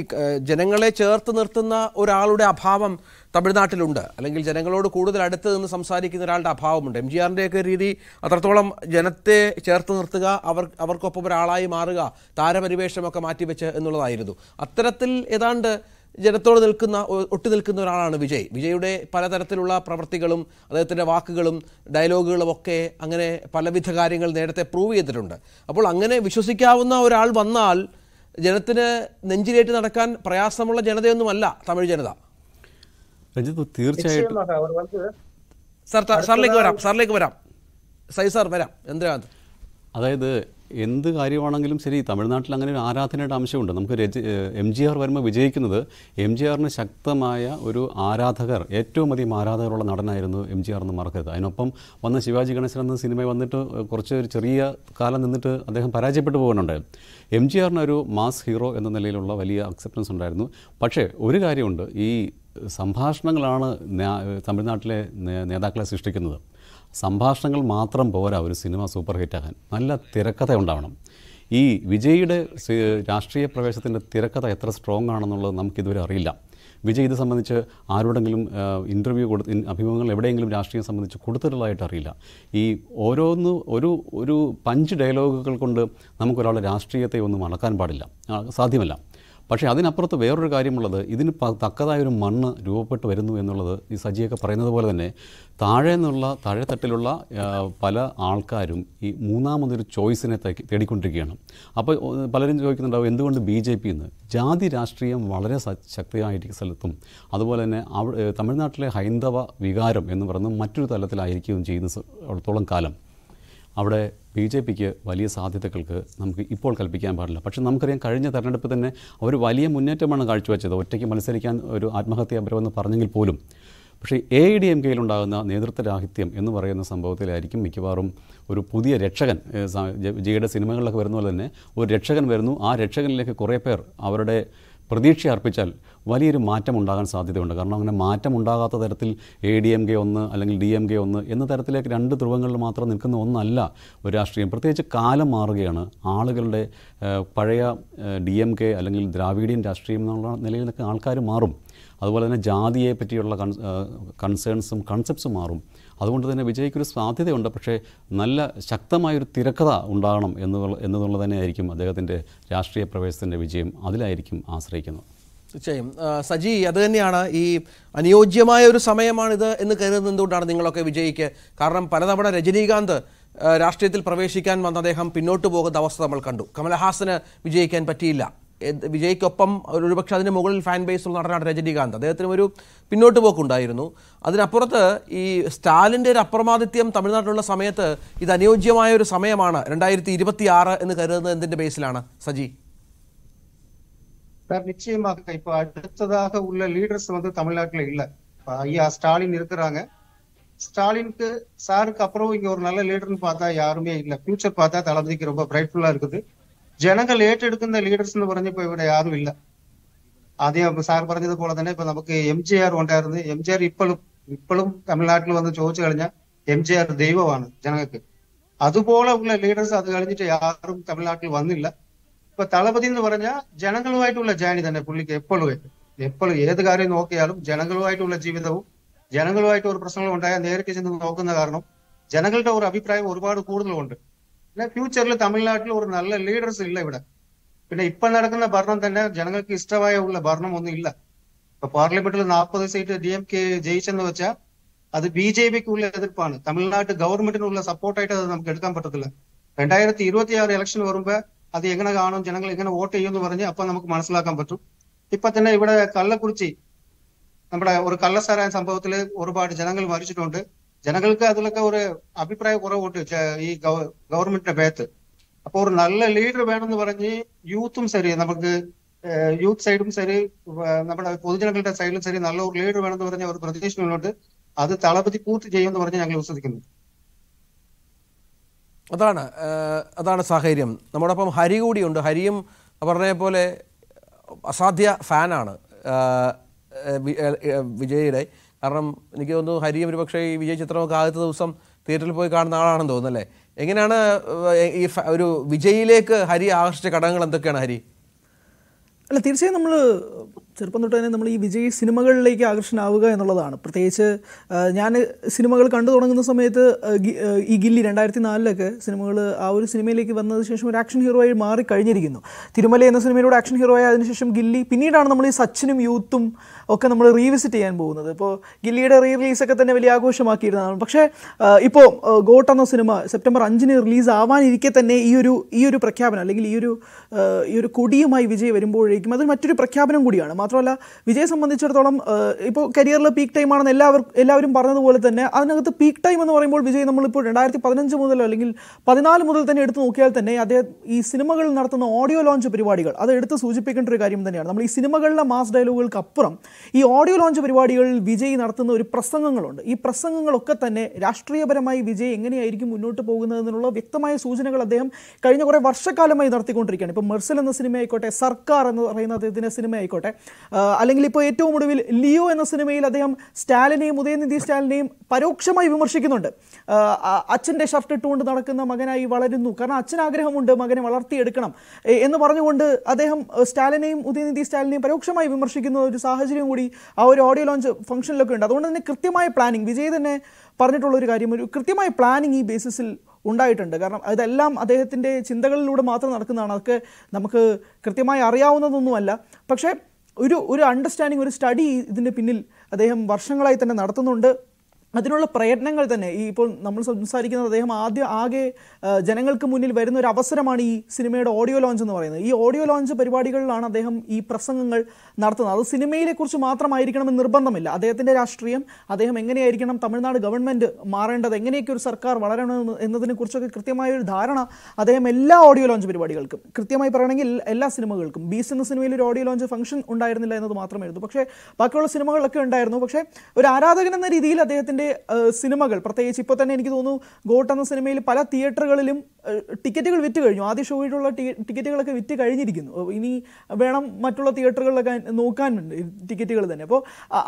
ജനങ്ങളെ ചേർത്ത് നിർത്തുന്ന ഒരാളുടെ അഭാവം തമിഴ്നാട്ടിലുണ്ട് അല്ലെങ്കിൽ ജനങ്ങളോട് കൂടുതൽ അടുത്ത് നിന്ന് സംസാരിക്കുന്ന ഒരാളുടെ അഭാവമുണ്ട് എം ജി ആറിൻ്റെയൊക്കെ രീതി അത്രത്തോളം ജനത്തെ ചേർത്ത് നിർത്തുക അവർ അവർക്കൊപ്പം ഒരാളായി മാറുക താരപരിവേഷമൊക്കെ മാറ്റിവെച്ച് എന്നുള്ളതായിരുന്നു അത്തരത്തിൽ ഏതാണ്ട് ജനത്തോട് നിൽക്കുന്ന ഒട്ടി നിൽക്കുന്ന ഒരാളാണ് വിജയ് വിജയുടെ പലതരത്തിലുള്ള പ്രവൃത്തികളും അദ്ദേഹത്തിൻ്റെ വാക്കുകളും ഡയലോഗുകളും ഒക്കെ അങ്ങനെ പലവിധ കാര്യങ്ങൾ നേരത്തെ പ്രൂവ് ചെയ്തിട്ടുണ്ട് അപ്പോൾ അങ്ങനെ വിശ്വസിക്കാവുന്ന ഒരാൾ വന്നാൽ ജനത്തിന് നെഞ്ചിലേറ്റ് നടക്കാൻ പ്രയാസമുള്ള ജനതയൊന്നുമല്ല തമിഴ് ജനത തീർച്ചയായിട്ടും സാർ സാറിലേക്ക് വരാം സാറിലേക്ക് വരാം സൈ സാർ വരാം ചന്ദ്രകാന്ത് അതായത് എന്ത് കാര്യമാണെങ്കിലും ശരി തമിഴ്നാട്ടിൽ അങ്ങനെ ഒരു ആരാധനയുടെ അംശമുണ്ട് നമുക്ക് രജ എം ജി ആർ വരുമ്പോൾ വിജയിക്കുന്നത് എം ജി ആറിന് ശക്തമായ ഒരു ആരാധകർ ഏറ്റവും അധികം ആരാധകരുള്ള നടനായിരുന്നു എം ജി ആർ എന്ന് മറക്കരുത് അതിനൊപ്പം വന്ന ശിവാജി ഗണേശൻ എന്ന സിനിമ വന്നിട്ട് കുറച്ച് ഒരു ചെറിയ കാലം നിന്നിട്ട് അദ്ദേഹം പരാജയപ്പെട്ടു പോകുന്നുണ്ട് എം ജി ആറിന് ഒരു മാസ് ഹീറോ എന്ന നിലയിലുള്ള വലിയ അക്സെപ്റ്റൻസ് ഉണ്ടായിരുന്നു പക്ഷേ ഒരു കാര്യമുണ്ട് ഈ സംഭാഷണങ്ങളാണ് തമിഴ്നാട്ടിലെ നേതാക്കളെ സൃഷ്ടിക്കുന്നത് സംഭാഷണങ്ങൾ മാത്രം പോരാ ഒരു സിനിമ സൂപ്പർ ഹിറ്റ് ആകാൻ നല്ല തിരക്കഥ ഉണ്ടാവണം ഈ വിജയുടെ രാഷ്ട്രീയ പ്രവേശത്തിൻ്റെ തിരക്കഥ എത്ര സ്ട്രോങ് ആണെന്നുള്ളത് നമുക്കിതുവരെ അറിയില്ല വിജയ് ഇത് സംബന്ധിച്ച് ആരോടെങ്കിലും ഇൻ്റർവ്യൂ കൊടുത്ത് അഭിമുഖങ്ങൾ എവിടെയെങ്കിലും രാഷ്ട്രീയം സംബന്ധിച്ച് കൊടുത്തിട്ടുള്ളതായിട്ട് അറിയില്ല ഈ ഓരോന്ന് ഒരു ഒരു പഞ്ച് ഡയലോഗുകൾ കൊണ്ട് നമുക്കൊരാളുടെ രാഷ്ട്രീയത്തെ ഒന്നും അളക്കാൻ പാടില്ല സാധ്യമല്ല പക്ഷേ അതിനപ്പുറത്ത് വേറൊരു കാര്യമുള്ളത് ഇതിന് തക്കതായ ഒരു മണ്ണ് രൂപപ്പെട്ട് വരുന്നു എന്നുള്ളത് ഈ സജിയൊക്കെ പറയുന്നത് പോലെ തന്നെ താഴെ നിന്നുള്ള താഴെത്തട്ടിലുള്ള പല ആൾക്കാരും ഈ മൂന്നാമതൊരു ചോയ്സിനെ തേടിക്കൊണ്ടിരിക്കുകയാണ് അപ്പോൾ പലരും ചോദിക്കുന്നുണ്ടാവും എന്തുകൊണ്ട് ബി ജെ പി എന്ന് ജാതി രാഷ്ട്രീയം വളരെ ശക്തിയായിരിക്കും സ്ഥലത്തും അതുപോലെ തന്നെ തമിഴ്നാട്ടിലെ ഹൈന്ദവ വികാരം എന്ന് പറയുന്നത് മറ്റൊരു തലത്തിലായിരിക്കുകയും ചെയ്യുന്ന അവിടത്തോളം കാലം അവിടെ ബി ജെ പിക്ക് വലിയ സാധ്യതകൾക്ക് നമുക്ക് ഇപ്പോൾ കൽപ്പിക്കാൻ പാടില്ല പക്ഷേ നമുക്കറിയാം കഴിഞ്ഞ തെരഞ്ഞെടുപ്പ് തന്നെ അവർ വലിയ മുന്നേറ്റമാണ് കാഴ്ചവെച്ചത് ഒറ്റയ്ക്ക് മത്സരിക്കാൻ ഒരു ആത്മഹത്യാ അപരമെന്ന് പറഞ്ഞെങ്കിൽ പോലും പക്ഷേ എ ഐ ഡി എം കെയിലുണ്ടാകുന്ന നേതൃത്വരാഹിത്യം എന്ന് പറയുന്ന സംഭവത്തിലായിരിക്കും മിക്കവാറും ഒരു പുതിയ രക്ഷകൻ ജിയുടെ സിനിമകളിലൊക്കെ വരുന്ന പോലെ തന്നെ ഒരു രക്ഷകൻ വരുന്നു ആ രക്ഷകനിലേക്ക് കുറേ പേർ അവരുടെ പ്രതീക്ഷ അർപ്പിച്ചാൽ വലിയൊരു മാറ്റം ഉണ്ടാകാൻ സാധ്യതയുണ്ട് കാരണം അങ്ങനെ മാറ്റം ഉണ്ടാകാത്ത തരത്തിൽ എ ഡി എം കെ ഒന്ന് അല്ലെങ്കിൽ ഡി എം കെ ഒന്ന് എന്ന തരത്തിലേക്ക് രണ്ട് ധ്രുവങ്ങളിൽ മാത്രം നിൽക്കുന്ന ഒന്നല്ല ഒരു രാഷ്ട്രീയം പ്രത്യേകിച്ച് കാലം മാറുകയാണ് ആളുകളുടെ പഴയ ഡി എം കെ അല്ലെങ്കിൽ ദ്രാവിഡിയൻ രാഷ്ട്രീയം എന്നുള്ള നിലയിൽ നിൽക്കുന്ന ആൾക്കാർ മാറും അതുപോലെ തന്നെ ജാതിയെ പറ്റിയുള്ള കൺസേൺസും കൺസെപ്റ്റ്സും മാറും അതുകൊണ്ട് തന്നെ വിജയിക്കൊരു സാധ്യതയുണ്ട് പക്ഷേ നല്ല ശക്തമായൊരു തിരക്കഥ ഉണ്ടാകണം എന്നുള്ള എന്നുള്ളത് തന്നെയായിരിക്കും അദ്ദേഹത്തിൻ്റെ രാഷ്ട്രീയ പ്രവേശത്തിൻ്റെ വിജയം അതിലായിരിക്കും ആശ്രയിക്കുന്നത് തീർച്ചയായും സജി അത് തന്നെയാണ് ഈ അനുയോജ്യമായ ഒരു സമയമാണിത് എന്ന് കരുതുന്നത് എന്തുകൊണ്ടാണ് നിങ്ങളൊക്കെ വിജയിക്ക് കാരണം പലതവണ രജനീകാന്ത് രാഷ്ട്രീയത്തിൽ പ്രവേശിക്കാൻ വന്ന അദ്ദേഹം പിന്നോട്ട് പോകുന്ന അവസ്ഥ നമ്മൾ കണ്ടു കമലഹാസന് വിജയിക്കാൻ പറ്റിയില്ല വിജയ്ക്കൊപ്പം ഒരുപക്ഷെ അതിന് മുകളിൽ ഫാൻ ബേസുള്ള നടനാണ് രജനീകാന്ത് അദ്ദേഹത്തിന് ഒരു പിന്നോട്ട് പോക്കുണ്ടായിരുന്നു അതിനപ്പുറത്ത് ഈ സ്റ്റാലിൻ്റെ ഒരു അപ്രമാദിത്യം തമിഴ്നാട്ടിലുള്ള സമയത്ത് ഇത് അനുയോജ്യമായ ഒരു സമയമാണ് രണ്ടായിരത്തി ഇരുപത്തി ആറ് എന്ന് കരുതുന്നത് എന്തിൻ്റെ ബേസിലാണ് സജി நிச்சயமாக இப்ப அடுத்ததாக உள்ள லீடர்ஸ் வந்து தமிழ்நாட்டுல இல்ல ஐயா ஸ்டாலின் இருக்கிறாங்க ஸ்டாலினுக்கு சாருக்கு அப்புறம் இங்க ஒரு நல்ல லீடர்னு பார்த்தா யாருமே இல்ல பியூச்சர் பார்த்தா தளபதிக்கு ரொம்ப பிரைட்ஃபுல்லா இருக்குது ஜனங்கள் ஏற்றெடுக்கிற லீடர்ஸ் பறஞ்சு இப்ப இவட யாரும் இல்ல அதே சார் பறஞ்சது போல தானே இப்ப நமக்கு எம்ஜிஆர் ஒன்றா இருந்து எம்ஜிஆர் இப்பளும் இப்பளும் தமிழ்நாட்டுல வந்து சோதிச்சு கழிஞ்சா எம்ஜிஆர் தெய்வம் தெய்வமானது ஜனங்களுக்கு அது போல உள்ள லீடர்ஸ் அது கழிஞ்சிட்டு யாரும் தமிழ்நாட்டில் வந்து இல்லை ഇപ്പൊ തളപതി എന്ന് പറഞ്ഞാൽ ജനങ്ങളുമായിട്ടുള്ള ജേണി തന്നെ പുള്ളിക്ക് എപ്പോഴും എപ്പോഴും ഏത് കാര്യം നോക്കിയാലും ജനങ്ങളുമായിട്ടുള്ള ജീവിതവും ജനങ്ങളുമായിട്ട് ഒരു പ്രശ്നങ്ങൾ ഉണ്ടായാൽ നേരിട്ട് ചെന്ന് നോക്കുന്ന കാരണം ജനങ്ങളുടെ ഒരു അഭിപ്രായം ഒരുപാട് കൂടുതലുണ്ട് പിന്നെ ഫ്യൂച്ചറിൽ തമിഴ്നാട്ടിൽ ഒരു നല്ല ലീഡേഴ്സ് ഇല്ല ഇവിടെ പിന്നെ ഇപ്പൊ നടക്കുന്ന ഭരണം തന്നെ ജനങ്ങൾക്ക് ഇഷ്ടമായ ഉള്ള ഭരണം ഒന്നും ഇല്ല ഇപ്പൊ പാർലമെന്റിൽ നാൽപ്പത് സീറ്റ് ഡി എം കെ ജയിച്ചെന്ന് വെച്ചാൽ അത് ബി ജെ പിക്കുള്ള എതിർപ്പാണ് തമിഴ്നാട് ഗവൺമെന്റിനുള്ള സപ്പോർട്ടായിട്ട് അത് നമുക്ക് എടുക്കാൻ പറ്റത്തില്ല രണ്ടായിരത്തി ഇരുപത്തി ആറ് ഇലക്ഷൻ വരുമ്പോ അത് എങ്ങനെ കാണും ജനങ്ങൾ എങ്ങനെ വോട്ട് ചെയ്യും എന്ന് പറഞ്ഞ് അപ്പൊ നമുക്ക് മനസ്സിലാക്കാൻ പറ്റും ഇപ്പൊ തന്നെ ഇവിടെ കള്ളക്കുറിച്ചി നമ്മുടെ ഒരു കള്ളസാരായ സംഭവത്തിൽ ഒരുപാട് ജനങ്ങൾ മരിച്ചിട്ടുണ്ട് ജനങ്ങൾക്ക് അതിലൊക്കെ ഒരു അഭിപ്രായ കുറവുണ്ട് ഈ ഗവൺമെന്റിന്റെ പേത്ത് അപ്പോൾ ഒരു നല്ല ലീഡർ വേണമെന്ന് പറഞ്ഞ് യൂത്തും ശരി നമുക്ക് യൂത്ത് സൈഡും ശരി നമ്മുടെ പൊതുജനങ്ങളുടെ സൈഡിലും ശരി നല്ല ഒരു ലീഡർ വേണമെന്ന് പറഞ്ഞ ഒരു പ്രതീക്ഷ മുന്നോട്ട് അത് തളപതി പൂർത്തി ചെയ്യുമെന്ന് പറഞ്ഞ് ഞങ്ങൾ വിശ്വസിക്കുന്നു അതാണ് അതാണ് സാഹചര്യം നമ്മോടൊപ്പം ഹരി കൂടിയുണ്ട് ഹരിയും പറഞ്ഞ പോലെ അസാധ്യ ഫാനാണ് വിജയുടെ കാരണം എനിക്ക് തോന്നുന്നു ഹരിയും ഒരു പക്ഷേ ഈ വിജയ് ചിത്രമൊക്കെ ആദ്യത്തെ ദിവസം തിയേറ്ററിൽ പോയി കാണുന്ന ആളാണെന്ന് തോന്നുന്നു അല്ലേ എങ്ങനെയാണ് ഈ ഒരു വിജയിലേക്ക് ഹരി ആകർഷിച്ച ഘടകങ്ങൾ എന്തൊക്കെയാണ് ഹരി അല്ല തീർച്ചയായും നമ്മൾ ചെറുപ്പം തൊട്ട് തന്നെ നമ്മൾ ഈ വിജയ് സിനിമകളിലേക്ക് ആകർഷണാവുക എന്നുള്ളതാണ് പ്രത്യേകിച്ച് ഞാൻ സിനിമകൾ കണ്ടു തുടങ്ങുന്ന സമയത്ത് ഈ ഗില്ലി രണ്ടായിരത്തി നാലിലൊക്കെ സിനിമകൾ ആ ഒരു സിനിമയിലേക്ക് വന്നതിന് ശേഷം ഒരു ആക്ഷൻ ഹീറോ ആയി മാറി കഴിഞ്ഞിരിക്കുന്നു തിരുമല എന്ന സിനിമയിലൂടെ ആക്ഷൻ ഹീറോ ആയി അതിനുശേഷം ഗില്ലി പിന്നീടാണ് നമ്മൾ ഈ സച്ചിനും യൂത്തും ഒക്കെ നമ്മൾ റീവിസിറ്റ് ചെയ്യാൻ പോകുന്നത് ഇപ്പോൾ ഗില്ലിയുടെ റീ റിലീസൊക്കെ തന്നെ വലിയ ആഘോഷമാക്കിയിരുന്നതാണ് പക്ഷേ ഇപ്പോൾ ഗോട്ട് എന്ന സിനിമ സെപ്റ്റംബർ അഞ്ചിന് റിലീസ് ആവാനിരിക്കെ തന്നെ ഈ ഒരു ഈ ഒരു പ്രഖ്യാപനം അല്ലെങ്കിൽ ഈ ഒരു ഈ ഒരു കൊടിയുമായി വിജയ് വരുമ്പോഴേക്കും അതൊരു മറ്റൊരു പ്രഖ്യാപനം കൂടിയാണ് മാത്രമല്ല വിജയ സംബന്ധിച്ചിടത്തോളം ഇപ്പോൾ കരിയറിൽ പീക്ക് ടൈം ആണെന്ന് എല്ലാവർക്കും എല്ലാവരും പറഞ്ഞതുപോലെ തന്നെ അതിനകത്ത് പീക്ക് ടൈം എന്ന് പറയുമ്പോൾ വിജയ് നമ്മളിപ്പോൾ രണ്ടായിരത്തി പതിനഞ്ച് മുതൽ അല്ലെങ്കിൽ പതിനാല് മുതൽ തന്നെ എടുത്തു നോക്കിയാൽ തന്നെ അദ്ദേഹം ഈ സിനിമകളിൽ നടത്തുന്ന ഓഡിയോ ലോഞ്ച് പരിപാടികൾ അത് എടുത്ത് സൂചിപ്പിക്കേണ്ട ഒരു കാര്യം തന്നെയാണ് നമ്മൾ ഈ സിനിമകളിലെ മാസ് ഡയലോഗുകൾക്ക് അപ്പുറം ഈ ഓഡിയോ ലോഞ്ച് പരിപാടികളിൽ വിജയ് നടത്തുന്ന ഒരു പ്രസംഗങ്ങളുണ്ട് ഈ പ്രസംഗങ്ങളൊക്കെ തന്നെ രാഷ്ട്രീയപരമായി വിജയ് എങ്ങനെയായിരിക്കും മുന്നോട്ട് പോകുന്നതെന്നുള്ള വ്യക്തമായ സൂചനകൾ അദ്ദേഹം കഴിഞ്ഞ കുറേ വർഷക്കാലമായി നടത്തിക്കൊണ്ടിരിക്കുകയാണ് ഇപ്പോൾ മെർസൽ എന്ന സിനിമ ആയിക്കോട്ടെ സർക്കാർ എന്ന് പറയുന്ന അദ്ദേഹത്തിൻ്റെ സിനിമ ആയിക്കോട്ടെ അല്ലെങ്കിൽ ഇപ്പോൾ ഏറ്റവും ഒടുവിൽ ലിയോ എന്ന സിനിമയിൽ അദ്ദേഹം സ്റ്റാലിനെയും ഉദയനിധി സ്റ്റാലിനെയും പരോക്ഷമായി വിമർശിക്കുന്നുണ്ട് അച്ഛൻ്റെ ഷർട്ട് ഇട്ടുകൊണ്ട് നടക്കുന്ന മകനായി വളരുന്നു കാരണം അച്ഛൻ ആഗ്രഹമുണ്ട് മകനെ വളർത്തിയെടുക്കണം എന്ന് പറഞ്ഞുകൊണ്ട് അദ്ദേഹം സ്റ്റാലിനെയും ഉദയനിധി സ്റ്റാലിനെയും പരോക്ഷമായി വിമർശിക്കുന്ന ഒരു സാഹചര്യം കൂടി ആ ഒരു ഓഡിയോ ലോഞ്ച് ഫംഗ്ഷനിലൊക്കെ ഉണ്ട് അതുകൊണ്ട് തന്നെ കൃത്യമായ പ്ലാനിങ് വിജയ് തന്നെ പറഞ്ഞിട്ടുള്ള ഒരു കാര്യം ഒരു കൃത്യമായ പ്ലാനിങ് ഈ ബേസിസിൽ ഉണ്ടായിട്ടുണ്ട് കാരണം അതെല്ലാം അദ്ദേഹത്തിൻ്റെ ചിന്തകളിലൂടെ മാത്രം നടക്കുന്നതാണ് അതൊക്കെ നമുക്ക് കൃത്യമായി അറിയാവുന്നതൊന്നുമല്ല പക്ഷേ ഒരു ഒരു അണ്ടർസ്റ്റാൻഡിങ് ഒരു സ്റ്റഡി ഇതിൻ്റെ പിന്നിൽ അദ്ദേഹം വർഷങ്ങളായി തന്നെ നടത്തുന്നുണ്ട് അതിനുള്ള പ്രയത്നങ്ങൾ തന്നെ ഈ ഇപ്പോൾ നമ്മൾ സംസാരിക്കുന്നത് അദ്ദേഹം ആദ്യം ആകെ ജനങ്ങൾക്ക് മുന്നിൽ വരുന്ന ഒരു അവസരമാണ് ഈ സിനിമയുടെ ഓഡിയോ ലോഞ്ച് എന്ന് പറയുന്നത് ഈ ഓഡിയോ ലോഞ്ച് പരിപാടികളിലാണ് അദ്ദേഹം ഈ പ്രസംഗങ്ങൾ നടത്തുന്നത് അത് സിനിമയിലെക്കുറിച്ച് എന്ന് നിർബന്ധമില്ല അദ്ദേഹത്തിൻ്റെ രാഷ്ട്രീയം അദ്ദേഹം എങ്ങനെയായിരിക്കണം തമിഴ്നാട് ഗവൺമെൻറ് മാറേണ്ടത് എങ്ങനെയൊക്കെ ഒരു സർക്കാർ വളരണമെന്ന് കുറിച്ചൊക്കെ കൃത്യമായ ഒരു ധാരണ അദ്ദേഹം എല്ലാ ഓഡിയോ ലോഞ്ച് പരിപാടികൾക്കും കൃത്യമായി പറയണമെങ്കിൽ എല്ലാ സിനിമകൾക്കും ബീസ് എന്ന സിനിമയിൽ ഒരു ഓഡിയോ ലോഞ്ച് ഫംഗ്ഷൻ ഉണ്ടായിരുന്നില്ല എന്നത് മാത്രമായിരുന്നു പക്ഷേ ബാക്കിയുള്ള സിനിമകളൊക്കെ ഉണ്ടായിരുന്നു പക്ഷേ ഒരു ആരാധകൻ എന്ന രീതിയിൽ അദ്ദേഹത്തിൻ്റെ അദ്ദേഹത്തിൻ്റെ സിനിമകൾ പ്രത്യേകിച്ച് ഇപ്പോൾ തന്നെ എനിക്ക് തോന്നുന്നു ഗോട്ട് എന്ന സിനിമയിൽ പല തിയേറ്ററുകളിലും ടിക്കറ്റുകൾ വിറ്റ് കഴിഞ്ഞു ആദ്യ ഷോയിലുള്ള ടിക്കറ്റുകളൊക്കെ വിറ്റ് കഴിഞ്ഞിരിക്കുന്നു ഇനി വേണം മറ്റുള്ള തിയേറ്ററുകളിലൊക്കെ നോക്കാനുണ്ട് ടിക്കറ്റുകൾ തന്നെ അപ്പോൾ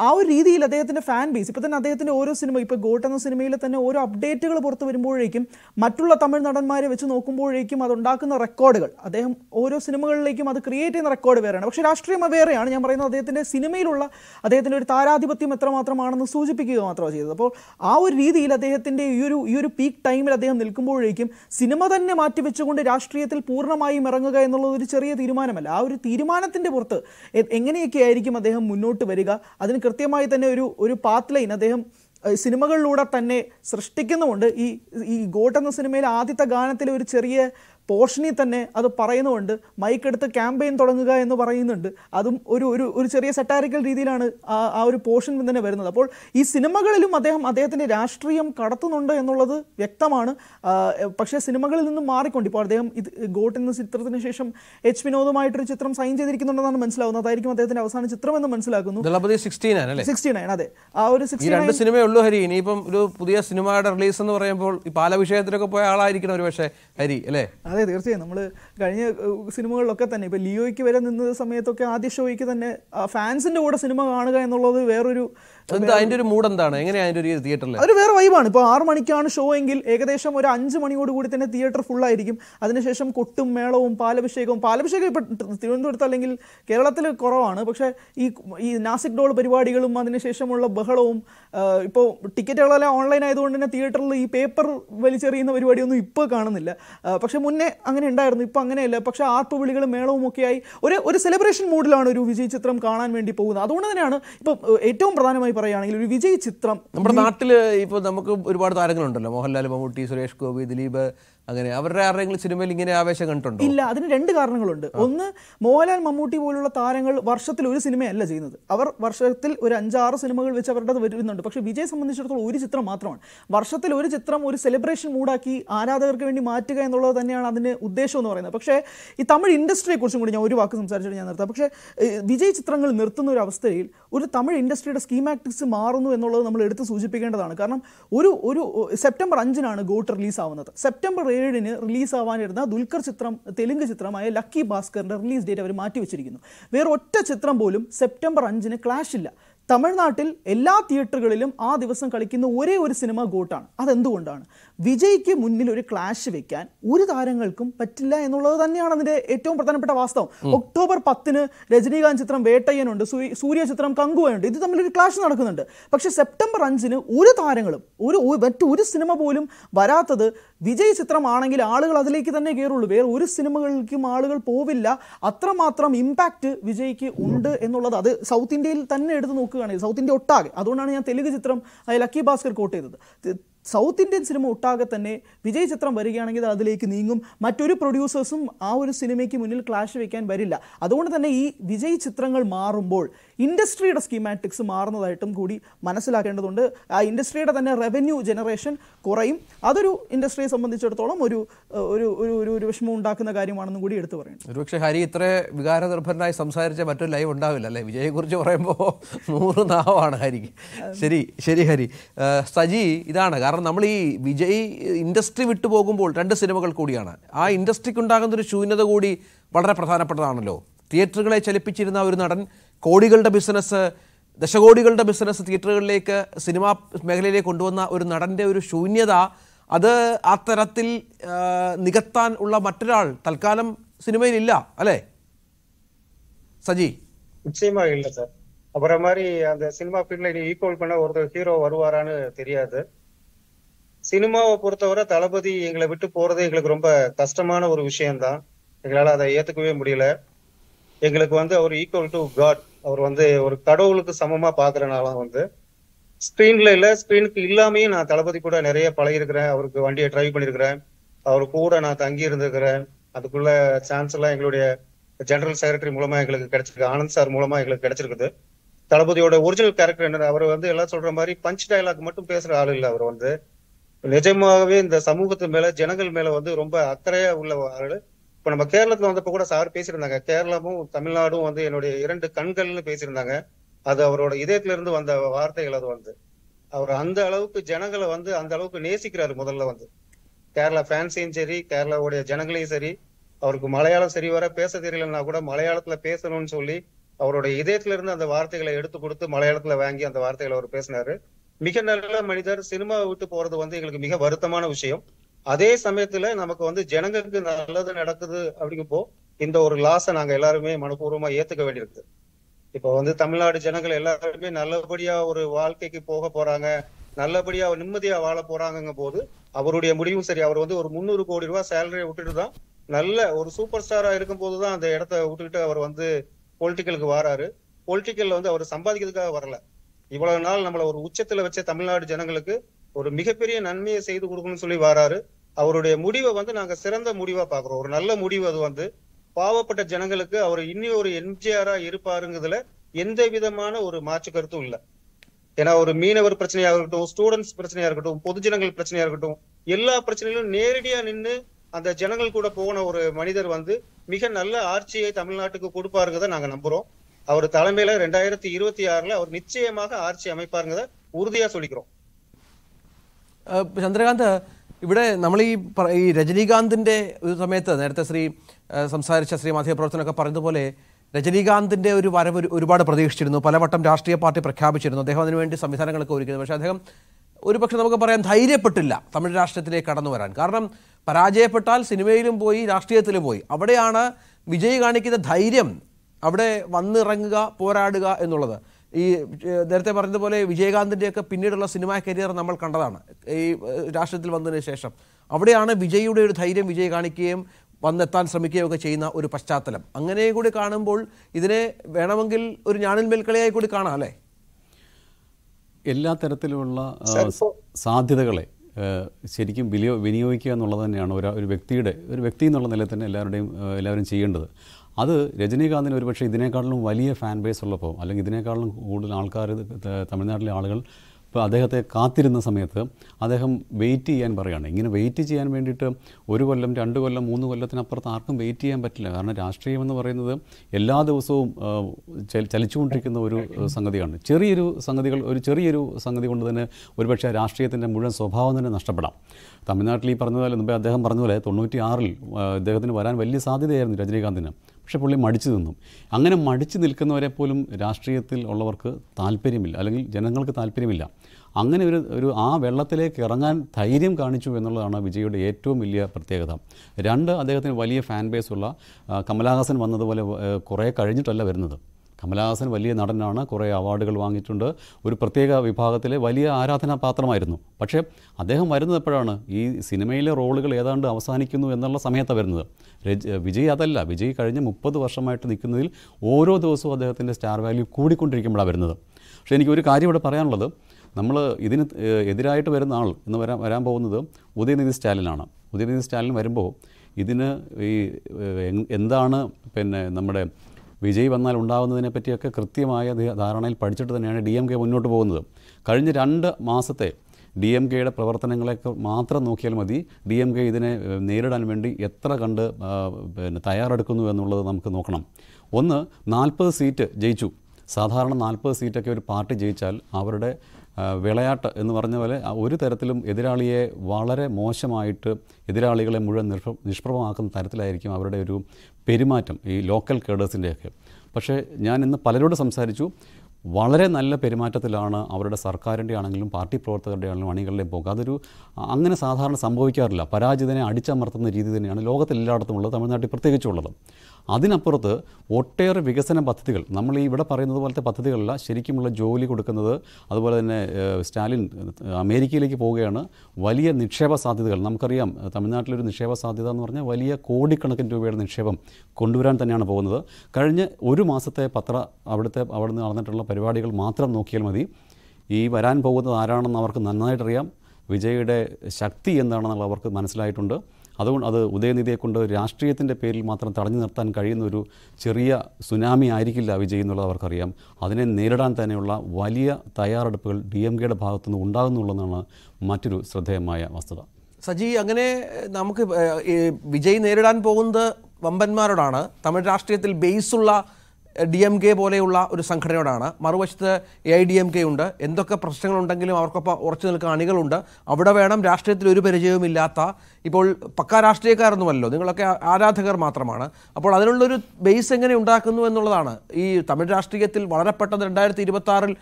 ആ ഒരു രീതിയിൽ അദ്ദേഹത്തിൻ്റെ ഫാൻ ബേസ് ഇപ്പോൾ തന്നെ അദ്ദേഹത്തിൻ്റെ ഓരോ സിനിമ ഇപ്പോൾ ഗോട്ട് എന്ന സിനിമയിലെ തന്നെ ഓരോ അപ്ഡേറ്റുകൾ പുറത്ത് വരുമ്പോഴേക്കും മറ്റുള്ള തമിഴ് നടന്മാരെ വെച്ച് നോക്കുമ്പോഴേക്കും അതുണ്ടാക്കുന്ന റെക്കോർഡുകൾ അദ്ദേഹം ഓരോ സിനിമകളിലേക്കും അത് ക്രിയേറ്റ് ചെയ്യുന്ന റെക്കോർഡ് വേറെയാണ് പക്ഷേ രാഷ്ട്രീയം വേറെയാണ് ഞാൻ പറയുന്നത് അദ്ദേഹത്തിൻ്റെ സിനിമയിലുള്ള അദ്ദേഹത്തിൻ്റെ ഒരു താരാധിപത്യം എത്രമാത്രമാണെന്ന് സൂചിപ്പിക്കുക മാത്രമാണ് ചെയ്തത് അപ്പോൾ നോക്കുമ്പോൾ ആ ഒരു രീതിയിൽ അദ്ദേഹത്തിൻ്റെ ഈ ഒരു ഈ ഒരു പീക്ക് ടൈമിൽ അദ്ദേഹം നിൽക്കുമ്പോഴേക്കും സിനിമ തന്നെ മാറ്റിവെച്ചുകൊണ്ട് രാഷ്ട്രീയത്തിൽ പൂർണ്ണമായും ഇറങ്ങുക എന്നുള്ളത് ഒരു ചെറിയ തീരുമാനമല്ല ആ ഒരു തീരുമാനത്തിൻ്റെ പുറത്ത് എങ്ങനെയൊക്കെ ആയിരിക്കും അദ്ദേഹം മുന്നോട്ട് വരിക അതിന് കൃത്യമായി തന്നെ ഒരു ഒരു പാത്ത് ലൈൻ അദ്ദേഹം സിനിമകളിലൂടെ തന്നെ സൃഷ്ടിക്കുന്നുമുണ്ട് ഈ ഈ ഗോട്ട് എന്ന സിനിമയിലെ ആദ്യത്തെ ഗാനത്തിലെ ഒരു ചെറിയ പോർഷനിൽ തന്നെ അത് പറയുന്നുണ്ട് മൈക്കെടുത്ത് ക്യാമ്പയിൻ തുടങ്ങുക എന്ന് പറയുന്നുണ്ട് അതും ഒരു ഒരു ഒരു ചെറിയ സെറ്റാരിക്കൽ രീതിയിലാണ് ആ ഒരു പോർഷൻ തന്നെ വരുന്നത് അപ്പോൾ ഈ സിനിമകളിലും അദ്ദേഹം അദ്ദേഹത്തിൻ്റെ രാഷ്ട്രീയം കടത്തുന്നുണ്ട് എന്നുള്ളത് വ്യക്തമാണ് പക്ഷേ സിനിമകളിൽ നിന്നും മാറിക്കൊണ്ട് ഇപ്പോൾ അദ്ദേഹം ഇത് ഗോട്ട് എന്ന ചിത്രത്തിന് ശേഷം എച്ച് വിനോദുമായിട്ടൊരു ചിത്രം സൈൻ ചെയ്തിരിക്കുന്നുണ്ടെന്നാണ് മനസ്സിലാവുന്നത് അതായിരിക്കും അദ്ദേഹത്തിൻ്റെ അവസാന ചിത്രം എന്ന് മനസ്സിലാക്കുന്നു സിക്സ്റ്റി അതെ ആ ഒരു രണ്ട് സിനിമയേ ഉള്ളൂ ഹരി ഇനിയിപ്പം ഒരു പുതിയ സിനിമയുടെ റിലീസ് എന്ന് പറയുമ്പോൾ ഈ പാലഭിഷേകത്തിലൊക്കെ പോയ ആളായിരിക്കണം ഒരു പക്ഷേ ഹരി അല്ലേ അതെ തീർച്ചയായും നമ്മൾ കഴിഞ്ഞ സിനിമകളിലൊക്കെ തന്നെ ഇപ്പോൾ ലിയോയ്ക്ക് വരെ നിന്ന സമയത്തൊക്കെ ആദ്യ ഷോയ്ക്ക് തന്നെ ഫാൻസിൻ്റെ കൂടെ സിനിമ കാണുക എന്നുള്ളത് വേറൊരു അതിന്റെ ഒരു മൂഡ് എന്താണ് എങ്ങനെയാണ് അതിന്റെ ഒരു തിയേറ്ററിൽ അതൊരു വേറെ വൈബാണ് ഇപ്പൊ ആറു മണിക്കാണ് ഷോ എങ്കിൽ ഏകദേശം ഒരു അഞ്ച് മണിയോട് കൂടി തന്നെ തിയേറ്റർ ഫുൾ ആയിരിക്കും അതിനുശേഷം കൊട്ടും മേളവും പാലഭിഷേകവും പാലഭിഷേകം ഇപ്പൊ തിരുവനന്തപുരത്ത് അല്ലെങ്കിൽ കേരളത്തിൽ കുറവാണ് പക്ഷേ ഈ ഈ നാസിക് ഡോൾ പരിപാടികളും അതിനുശേഷമുള്ള ബഹളവും ഇപ്പോൾ ടിക്കറ്റുകളെല്ലാം ഓൺലൈൻ ആയതുകൊണ്ട് തന്നെ തിയേറ്ററിൽ ഈ പേപ്പർ വലിച്ചെറിയുന്ന പരിപാടിയൊന്നും ഇപ്പോൾ കാണുന്നില്ല പക്ഷേ മുന്നേ അങ്ങനെ ഉണ്ടായിരുന്നു ഇപ്പൊ അങ്ങനെയല്ല പക്ഷേ ആർപ്പ് വിളികളും മേളവും ഒക്കെയായി ഒരു ഒരു സെലിബ്രേഷൻ മൂഡിലാണ് ഒരു വിജയ ചിത്രം കാണാൻ വേണ്ടി പോകുന്നത് അതുകൊണ്ട് തന്നെയാണ് ഇപ്പൊ ഏറ്റവും പ്രധാനമായി പറയുകയാണെങ്കിൽ ഒരു വിജയ ചിത്രം നമ്മുടെ നാട്ടിൽ ഇപ്പോൾ നമുക്ക് ഒരുപാട് താരങ്ങളുണ്ടല്ലോ മോഹൻലാൽ മമ്മൂട്ടി സുരേഷ് ഗോപി ദിലീപ് അങ്ങനെ അവരുടെ ആരെങ്കിലും സിനിമയിൽ ഇങ്ങനെ ആവേശം കണ്ടിട്ടുണ്ടോ ഇല്ല അതിന് രണ്ട് കാരണങ്ങളുണ്ട് ഒന്ന് മോഹൻലാൽ മമ്മൂട്ടി പോലുള്ള താരങ്ങൾ വർഷത്തിൽ ഒരു സിനിമയല്ല ചെയ്യുന്നത് അവർ വർഷത്തിൽ ഒരു അഞ്ചാറ് സിനിമകൾ വെച്ച് അവരുടെ വരുന്നുണ്ട് പക്ഷെ വിജയ് സംബന്ധിച്ചിടത്തോളം ഒരു ചിത്രം മാത്രമാണ് വർഷത്തിൽ ഒരു ചിത്രം ഒരു സെലിബ്രേഷൻ മൂടാക്കി ആരാധകർക്ക് വേണ്ടി മാറ്റുക എന്നുള്ളത് തന്നെയാണ് അതിൻ്റെ ഉദ്ദേശം എന്ന് പറയുന്നത് പക്ഷേ ഈ തമിഴ് കുറിച്ചും കൂടി ഞാൻ ഒരു വാക്ക് സംസാരിച്ചിട്ട് ഞാൻ നിർത്താം പക്ഷേ വിജയ് ചിത്രങ്ങൾ നിർത്തുന്ന ഒരു അവസ്ഥയിൽ ഒരു തമിഴ് ഇൻഡസ്ട്രിയുടെ സ്കീമാറ്റിക്സ് മാറുന്നു എന്നുള്ളത് നമ്മൾ എടുത്ത് സൂചിപ്പിക്കേണ്ടതാണ് കാരണം ഒരു ഒരു സെപ്റ്റംബർ അഞ്ചിനാണ് ഗോട്ട് റിലീസ് ആവുന്നത് സെപ്റ്റംബർ റിലീസ് ആവാനിരുന്ന ദുൽഖർ ചിത്രം തെലുങ്ക് ചിത്രമായ ലക്കി ഭാസ്കറിൻ്റെ റിലീസ് ഡേറ്റ് അവർ മാറ്റിവെച്ചിരിക്കുന്നു വേറെ ഒറ്റ ചിത്രം പോലും സെപ്റ്റംബർ അഞ്ചിന് ക്ലാഷ് ഇല്ല തമിഴ്നാട്ടിൽ എല്ലാ തിയേറ്ററുകളിലും ആ ദിവസം കളിക്കുന്ന ഒരേ ഒരു സിനിമ ഗോട്ടാണ് അതെന്തുകൊണ്ടാണ് വിജയ്ക്ക് മുന്നിൽ ഒരു ക്ലാഷ് വെക്കാൻ ഒരു താരങ്ങൾക്കും പറ്റില്ല എന്നുള്ളത് തന്നെയാണ് അതിൻ്റെ ഏറ്റവും പ്രധാനപ്പെട്ട വാസ്തവം ഒക്ടോബർ പത്തിന് രജനീകാന്ത് ചിത്രം വേട്ടയ്യനുണ്ട് സൂര്യ ചിത്രം കങ്കുവനുണ്ട് ഇത് തമ്മിലൊരു ക്ലാഷ് നടക്കുന്നുണ്ട് പക്ഷേ സെപ്റ്റംബർ അഞ്ചിന് ഒരു താരങ്ങളും ഒരു മറ്റൊരു സിനിമ പോലും വരാത്തത് വിജയ് ചിത്രമാണെങ്കിൽ ആളുകൾ അതിലേക്ക് തന്നെ കയറുള്ളൂ വേറെ ഒരു സിനിമകൾക്കും ആളുകൾ പോവില്ല അത്രമാത്രം ഇമ്പാക്റ്റ് വിജയ്ക്ക് ഉണ്ട് എന്നുള്ളത് അത് സൗത്ത് ഇന്ത്യയിൽ തന്നെ എടുത്ത് നോക്കുകയാണെങ്കിൽ സൗത്ത് ഇന്ത്യ ഒട്ടാകെ അതുകൊണ്ടാണ് ഞാൻ തെലുങ്ക് ചിത്രം ലക്കി ഭാസ്കർ കോട്ട് ചെയ്തത് സൗത്ത് ഇന്ത്യൻ സിനിമ ഒട്ടാകെ തന്നെ വിജയ് ചിത്രം വരികയാണെങ്കിൽ അതിലേക്ക് നീങ്ങും മറ്റൊരു പ്രൊഡ്യൂസേഴ്സും ആ ഒരു സിനിമയ്ക്ക് മുന്നിൽ ക്ലാഷ് വയ്ക്കാൻ വരില്ല അതുകൊണ്ട് തന്നെ ഈ വിജയ് ചിത്രങ്ങൾ മാറുമ്പോൾ ഇൻഡസ്ട്രിയുടെ സ്കീമാറ്റിക്സ് മാറുന്നതായിട്ടും കൂടി മനസ്സിലാക്കേണ്ടതുണ്ട് ആ ഇൻഡസ്ട്രിയുടെ തന്നെ റവന്യൂ ജനറേഷൻ കുറയും അതൊരു ഇൻഡസ്ട്രിയെ സംബന്ധിച്ചിടത്തോളം ഒരു ഒരു ഒരു ഒരു വിഷമം ഉണ്ടാക്കുന്ന കാര്യമാണെന്നും കൂടി എടുത്തു പറയുന്നത് ഒരുപക്ഷെ ഹരി ഇത്ര വികാരനിർഭരനായി സംസാരിച്ച മറ്റൊരു ലൈവ് ഉണ്ടാവില്ല അല്ലേ വിജയെക്കുറിച്ച് പറയുമ്പോൾ നൂറ് നാവാണ് ഹരിക്ക് ശരി ശരി ഹരി സജി ഇതാണ് കാരണം കാരണം നമ്മൾ ഈ വിജയ് ഇൻഡസ്ട്രി വിട്ടു പോകുമ്പോൾ രണ്ട് സിനിമകൾ കൂടിയാണ് ആ ഇൻഡസ്ട്രിക്കുണ്ടാകുന്ന ഒരു ശൂന്യത കൂടി വളരെ പ്രധാനപ്പെട്ടതാണല്ലോ തിയേറ്ററുകളെ ചലിപ്പിച്ചിരുന്ന ഒരു നടൻ കോടികളുടെ ബിസിനസ് ദശകോടികളുടെ ബിസിനസ് തിയേറ്ററുകളിലേക്ക് സിനിമാ മേഖലയിലേക്ക് കൊണ്ടുവന്ന ഒരു നടൻ്റെ ഒരു ശൂന്യത അത് ആ തരത്തിൽ നികത്താൻ ഉള്ള മറ്റൊരാൾ തൽക്കാലം സിനിമയിലില്ല അല്ലേ സജി நிச்சயமா இல்ல சார் அப்புறம் மாதிரி அந்த சினிமா ஃபீல்ட்ல ஈக்குவல் பண்ண ஒருத்தர் ஹீரோ வருவாரான்னு தெரியாது சினிமாவை பொறுத்தவரை தளபதி எங்களை விட்டு போறது எங்களுக்கு ரொம்ப கஷ்டமான ஒரு விஷயம்தான் எங்களால் அதை ஏத்துக்கவே முடியல எங்களுக்கு வந்து அவர் ஈக்குவல் டு காட் அவர் வந்து ஒரு கடவுளுக்கு சமமா பாக்குறனால வந்து ஸ்கிரீன்ல இல்ல ஸ்கிரீனுக்கு இல்லாமையும் நான் தளபதி கூட நிறைய பழகிருக்கிறேன் அவருக்கு வண்டியை டிரைவ் பண்ணிருக்கிறேன் அவர் கூட நான் தங்கி இருந்திருக்கிறேன் அதுக்குள்ள சான்ஸ் எல்லாம் எங்களுடைய ஜெனரல் செக்ரட்டரி மூலமா எங்களுக்கு கிடைச்சிருக்கு ஆனந்த் சார் மூலமா எங்களுக்கு கிடைச்சிருக்குது தளபதியோட ஒரிஜினல் கேரக்டர் என்ன அவர் வந்து எல்லாம் சொல்ற மாதிரி பஞ்ச் டைலாக் மட்டும் பேசுற ஆள் இல்லை அவர் வந்து நிஜமாகவே இந்த சமூகத்து மேல ஜனங்கள் மேல வந்து ரொம்ப அக்கறையா உள்ள ஆளு இப்ப நம்ம கேரளத்துல வந்தப்ப கூட சார் பேசியிருந்தாங்க கேரளமும் தமிழ்நாடும் வந்து என்னுடைய இரண்டு கண்கள்னு பேசியிருந்தாங்க அது அவரோட இதயத்துல இருந்து வந்த வார்த்தைகள் அது வந்து அவர் அந்த அளவுக்கு ஜனங்களை வந்து அந்த அளவுக்கு நேசிக்கிறாரு முதல்ல வந்து கேரளா ஃபேன்ஸையும் சரி கேரளாவுடைய ஜனங்களையும் சரி அவருக்கு மலையாளம் சரி வர பேச தெரியலன்னா கூட மலையாளத்துல பேசணும்னு சொல்லி அவரோட இதயத்துல இருந்து அந்த வார்த்தைகளை எடுத்து கொடுத்து மலையாளத்துல வாங்கி அந்த வார்த்தைகளை அவர் பேசினாரு மிக நல்ல மனிதர் சினிமாவை விட்டு போறது வந்து எங்களுக்கு மிக வருத்தமான விஷயம் அதே சமயத்துல நமக்கு வந்து ஜனங்களுக்கு நல்லது நடக்குது அப்படிங்கப்போ இந்த ஒரு லாஸை நாங்க எல்லாருமே மனப்பூர்வமா ஏத்துக்க வேண்டியிருக்கு இப்ப வந்து தமிழ்நாடு ஜனங்கள் எல்லாருமே நல்லபடியா ஒரு வாழ்க்கைக்கு போக போறாங்க நல்லபடியா நிம்மதியா வாழ போறாங்க போது அவருடைய முடிவும் சரி அவர் வந்து ஒரு முந்நூறு கோடி ரூபாய் சேலரியை விட்டுட்டு தான் நல்ல ஒரு சூப்பர் ஸ்டாரா இருக்கும் போதுதான் அந்த இடத்த விட்டுக்கிட்டு அவர் வந்து பொலிட்டிக்கலுக்கு வராரு பொலிட்டிக்கல்ல வந்து அவர் சம்பாதிக்கிறதுக்காக வரல இவ்வளவு நாள் நம்மளை ஒரு உச்சத்துல வச்ச தமிழ்நாடு ஜனங்களுக்கு ஒரு மிகப்பெரிய நன்மையை செய்து கொடுக்கணும்னு சொல்லி வராரு அவருடைய முடிவை வந்து நாங்க சிறந்த முடிவா பாக்குறோம் ஒரு நல்ல முடிவு அது வந்து பாவப்பட்ட ஜனங்களுக்கு அவர் இன்னி ஒரு எம்ஜிஆரா இருப்பாருங்கிறதுல எந்த விதமான ஒரு மாற்று கருத்தும் இல்லை ஏன்னா ஒரு மீனவர் பிரச்சனையா இருக்கட்டும் ஸ்டூடெண்ட்ஸ் பிரச்சனையா இருக்கட்டும் பொதுஜனங்கள் பிரச்சனையா இருக்கட்டும் எல்லா பிரச்சனைகளும் நேரடியா நின்று அந்த ஜனங்கள் கூட போன ஒரு மனிதர் வந்து மிக நல்ல ஆட்சியை தமிழ்நாட்டுக்கு கொடுப்பாருங்கிறத நாங்க நம்புறோம் அவர் தலைமையில ரெண்டாயிரத்தி இருபத்தி ஆறுல அவர் நிச்சயமாக ஆட்சி அமைப்பாருங்கிறத உறுதியா சொல்லிக்கிறோம் ചന്ദ്രകാന്ത് ഇവിടെ നമ്മൾ ഈ ഈ രജനീകാന്തിൻ്റെ ഒരു സമയത്ത് നേരത്തെ ശ്രീ സംസാരിച്ച ശ്രീ മാധ്യമപ്രവർത്തനമൊക്കെ പറഞ്ഞതുപോലെ രജനീകാന്തിൻ്റെ ഒരു വരവ് ഒരുപാട് പ്രതീക്ഷിച്ചിരുന്നു പലവട്ടം രാഷ്ട്രീയ പാർട്ടി പ്രഖ്യാപിച്ചിരുന്നു അദ്ദേഹം അതിനുവേണ്ടി സംവിധാനങ്ങളൊക്കെ ഒരുക്കുന്നു പക്ഷേ അദ്ദേഹം ഒരു പക്ഷേ നമുക്ക് പറയാൻ ധൈര്യപ്പെട്ടില്ല തമിഴ് രാഷ്ട്രീയത്തിലേക്ക് കടന്നു വരാൻ കാരണം പരാജയപ്പെട്ടാൽ സിനിമയിലും പോയി രാഷ്ട്രീയത്തിലും പോയി അവിടെയാണ് വിജയ് കാണിക്കുന്ന ധൈര്യം അവിടെ വന്നിറങ്ങുക പോരാടുക എന്നുള്ളത് ഈ നേരത്തെ പറഞ്ഞതുപോലെ വിജയകാന്തിൻ്റെയൊക്കെ പിന്നീടുള്ള സിനിമാ കരിയർ നമ്മൾ കണ്ടതാണ് ഈ രാഷ്ട്രത്തിൽ വന്നതിന് ശേഷം അവിടെയാണ് വിജയുടെ ഒരു ധൈര്യം വിജയ് കാണിക്കുകയും വന്നെത്താൻ ഒക്കെ ചെയ്യുന്ന ഒരു പശ്ചാത്തലം അങ്ങനെയും കൂടി കാണുമ്പോൾ ഇതിനെ വേണമെങ്കിൽ ഒരു ഞാനിൽ മേൽക്കളിയായി കൂടി കാണാം അല്ലേ എല്ലാ തരത്തിലുള്ള സാധ്യതകളെ ശരിക്കും വിനിയോഗിക്കുക എന്നുള്ളത് തന്നെയാണ് ഒരു വ്യക്തിയുടെ ഒരു വ്യക്തി എന്നുള്ള നിലയിൽ തന്നെ എല്ലാവരുടെയും എല്ലാവരും ചെയ്യേണ്ടത് അത് രജനീകാന്തിന് ഒരുപക്ഷെ ഇതിനേക്കാളും വലിയ ഫാൻ ബേസ് ഉള്ളപ്പോൾ അല്ലെങ്കിൽ ഇതിനേക്കാളും കൂടുതൽ ആൾക്കാർ തമിഴ്നാട്ടിലെ ആളുകൾ ഇപ്പോൾ അദ്ദേഹത്തെ കാത്തിരുന്ന സമയത്ത് അദ്ദേഹം വെയിറ്റ് ചെയ്യാൻ പറയുകയാണ് ഇങ്ങനെ വെയിറ്റ് ചെയ്യാൻ വേണ്ടിയിട്ട് ഒരു കൊല്ലം രണ്ട് കൊല്ലം മൂന്ന് കൊല്ലത്തിനപ്പുറത്ത് ആർക്കും വെയിറ്റ് ചെയ്യാൻ പറ്റില്ല കാരണം രാഷ്ട്രീയം എന്ന് പറയുന്നത് എല്ലാ ദിവസവും ചലിച്ചുകൊണ്ടിരിക്കുന്ന ഒരു സംഗതിയാണ് ചെറിയൊരു സംഗതികൾ ഒരു ചെറിയൊരു സംഗതി കൊണ്ട് തന്നെ ഒരുപക്ഷെ രാഷ്ട്രീയത്തിൻ്റെ മുഴുവൻ സ്വഭാവം തന്നെ നഷ്ടപ്പെടാം തമിഴ്നാട്ടിൽ ഈ പറഞ്ഞതുപോലെ മുമ്പേ അദ്ദേഹം പറഞ്ഞ പോലെ തൊണ്ണൂറ്റി ആറിൽ അദ്ദേഹത്തിന് വരാൻ വലിയ സാധ്യതയായിരുന്നു രജനീകാന്തിന് പക്ഷെ പുള്ളി മടിച്ചു നിന്നു അങ്ങനെ മടിച്ചു നിൽക്കുന്നവരെ പോലും രാഷ്ട്രീയത്തിൽ ഉള്ളവർക്ക് താല്പര്യമില്ല അല്ലെങ്കിൽ ജനങ്ങൾക്ക് താല്പര്യമില്ല അങ്ങനെ ഒരു ഒരു ആ വെള്ളത്തിലേക്ക് ഇറങ്ങാൻ ധൈര്യം കാണിച്ചു എന്നുള്ളതാണ് വിജയുടെ ഏറ്റവും വലിയ പ്രത്യേകത രണ്ട് അദ്ദേഹത്തിന് വലിയ ഫാൻ ബേസ് ഉള്ള കമലഹാസൻ വന്നതുപോലെ കുറേ കഴിഞ്ഞിട്ടല്ല വരുന്നത് കമലഹാസൻ വലിയ നടനാണ് കുറേ അവാർഡുകൾ വാങ്ങിയിട്ടുണ്ട് ഒരു പ്രത്യേക വിഭാഗത്തിലെ വലിയ ആരാധനാപാത്രമായിരുന്നു പക്ഷേ അദ്ദേഹം വരുന്നത് എപ്പോഴാണ് ഈ സിനിമയിലെ റോളുകൾ ഏതാണ്ട് അവസാനിക്കുന്നു എന്നുള്ള സമയത്താണ് വരുന്നത് വിജയ് അതല്ല വിജയ് കഴിഞ്ഞ് മുപ്പത് വർഷമായിട്ട് നിൽക്കുന്നതിൽ ഓരോ ദിവസവും അദ്ദേഹത്തിൻ്റെ സ്റ്റാർ വാല്യൂ കൂടിക്കൊണ്ടിരിക്കുമ്പോഴാണ് വരുന്നത് പക്ഷേ ഒരു കാര്യം ഇവിടെ പറയാനുള്ളത് നമ്മൾ ഇതിന് എതിരായിട്ട് വരുന്ന ആൾ എന്ന് വരാൻ വരാൻ പോകുന്നത് ഉദയനിധി സ്റ്റാലിനാണ് ഉദയനിധി സ്റ്റാലിൻ വരുമ്പോൾ ഇതിന് ഈ എന്താണ് പിന്നെ നമ്മുടെ വിജയ് വന്നാൽ ഉണ്ടാകുന്നതിനെ പറ്റിയൊക്കെ കൃത്യമായ ധാരണയിൽ പഠിച്ചിട്ട് തന്നെയാണ് ഡി എം കെ മുന്നോട്ട് പോകുന്നത് കഴിഞ്ഞ രണ്ട് മാസത്തെ ഡി എം കെയുടെ പ്രവർത്തനങ്ങളെയൊക്കെ മാത്രം നോക്കിയാൽ മതി ഡി എം കെ ഇതിനെ നേരിടാൻ വേണ്ടി എത്ര കണ്ട് പിന്നെ തയ്യാറെടുക്കുന്നു എന്നുള്ളത് നമുക്ക് നോക്കണം ഒന്ന് നാൽപ്പത് സീറ്റ് ജയിച്ചു സാധാരണ നാൽപ്പത് സീറ്റൊക്കെ ഒരു പാർട്ടി ജയിച്ചാൽ അവരുടെ വിളയാട്ട് എന്ന് പറഞ്ഞ പോലെ ഒരു തരത്തിലും എതിരാളിയെ വളരെ മോശമായിട്ട് എതിരാളികളെ മുഴുവൻ നിഷ്പ്രഭമാക്കുന്ന തരത്തിലായിരിക്കും അവരുടെ ഒരു പെരുമാറ്റം ഈ ലോക്കൽ കേഡേഴ്സിൻ്റെയൊക്കെ പക്ഷേ ഞാൻ ഇന്ന് പലരോട് സംസാരിച്ചു വളരെ നല്ല പെരുമാറ്റത്തിലാണ് അവരുടെ സർക്കാരിൻ്റെ ആണെങ്കിലും പാർട്ടി പ്രവർത്തകരുടെ ആണെങ്കിലും അണികളുടെയും പോകുക അതൊരു അങ്ങനെ സാധാരണ സംഭവിക്കാറില്ല പരാജിതനെ അടിച്ചമർത്തുന്ന രീതി തന്നെയാണ് ലോകത്തിൽ ഉള്ളത് തമിഴ്നാട്ടിൽ പ്രത്യേകിച്ചുള്ളത് അതിനപ്പുറത്ത് ഒട്ടേറെ വികസന പദ്ധതികൾ നമ്മൾ ഈ ഇവിടെ പറയുന്നത് പോലത്തെ പദ്ധതികളല്ല ശരിക്കുമുള്ള ജോലി കൊടുക്കുന്നത് അതുപോലെ തന്നെ സ്റ്റാലിൻ അമേരിക്കയിലേക്ക് പോവുകയാണ് വലിയ നിക്ഷേപ സാധ്യതകൾ നമുക്കറിയാം തമിഴ്നാട്ടിലൊരു നിക്ഷേപ സാധ്യത എന്ന് പറഞ്ഞാൽ വലിയ കോടിക്കണക്കിന് രൂപയുടെ നിക്ഷേപം കൊണ്ടുവരാൻ തന്നെയാണ് പോകുന്നത് കഴിഞ്ഞ ഒരു മാസത്തെ പത്ര അവിടുത്തെ അവിടെ നിന്ന് നടന്നിട്ടുള്ള പരിപാടികൾ മാത്രം നോക്കിയാൽ മതി ഈ വരാൻ പോകുന്നത് ആരാണെന്ന് അവർക്ക് നന്നായിട്ടറിയാം വിജയുടെ ശക്തി എന്താണെന്നുള്ള അവർക്ക് മനസ്സിലായിട്ടുണ്ട് അതുകൊണ്ട് അത് ഉദയനിധിയെ കൊണ്ട് രാഷ്ട്രീയത്തിൻ്റെ പേരിൽ മാത്രം തടഞ്ഞു നിർത്താൻ കഴിയുന്ന ഒരു ചെറിയ സുനാമി ആയിരിക്കില്ല വിജയ് എന്നുള്ളത് അവർക്കറിയാം അതിനെ നേരിടാൻ തന്നെയുള്ള വലിയ തയ്യാറെടുപ്പുകൾ ഡി എം കെയുടെ ഭാഗത്തുനിന്ന് ഉണ്ടാകുന്നുള്ളതാണ് മറ്റൊരു ശ്രദ്ധേയമായ വസ്തുത സജി അങ്ങനെ നമുക്ക് വിജയ് നേരിടാൻ പോകുന്നത് വമ്പന്മാരോടാണ് തമിഴ് രാഷ്ട്രീയത്തിൽ ബേസുള്ള ഡി എം കെ പോലെയുള്ള ഒരു സംഘടനയോടാണ് മറുവശത്ത് A I D M K ഉണ്ട് എന്തൊക്കെ പ്രശ്നങ്ങളുണ്ടെങ്കിലും അവർക്കൊപ്പം ഉറച്ചു നിൽക്കുന്ന അണികളുണ്ട് അവിടെ വേണം രാഷ്ട്രീയത്തിൽ ഒരു പരിചയവുമില്ലാത്ത ഇപ്പോൾ പക്കാ രാഷ്ട്രീയക്കാരൊന്നുമല്ലോ നിങ്ങളൊക്കെ ആരാധകർ മാത്രമാണ് അപ്പോൾ അതിനുള്ളൊരു ബേസ് എങ്ങനെ ഉണ്ടാക്കുന്നു എന്നുള്ളതാണ് ഈ തമിഴ് രാഷ്ട്രീയത്തിൽ വളരെ പെട്ടെന്ന് രണ്ടായിരത്തി ഇരുപത്തി ആറിൽ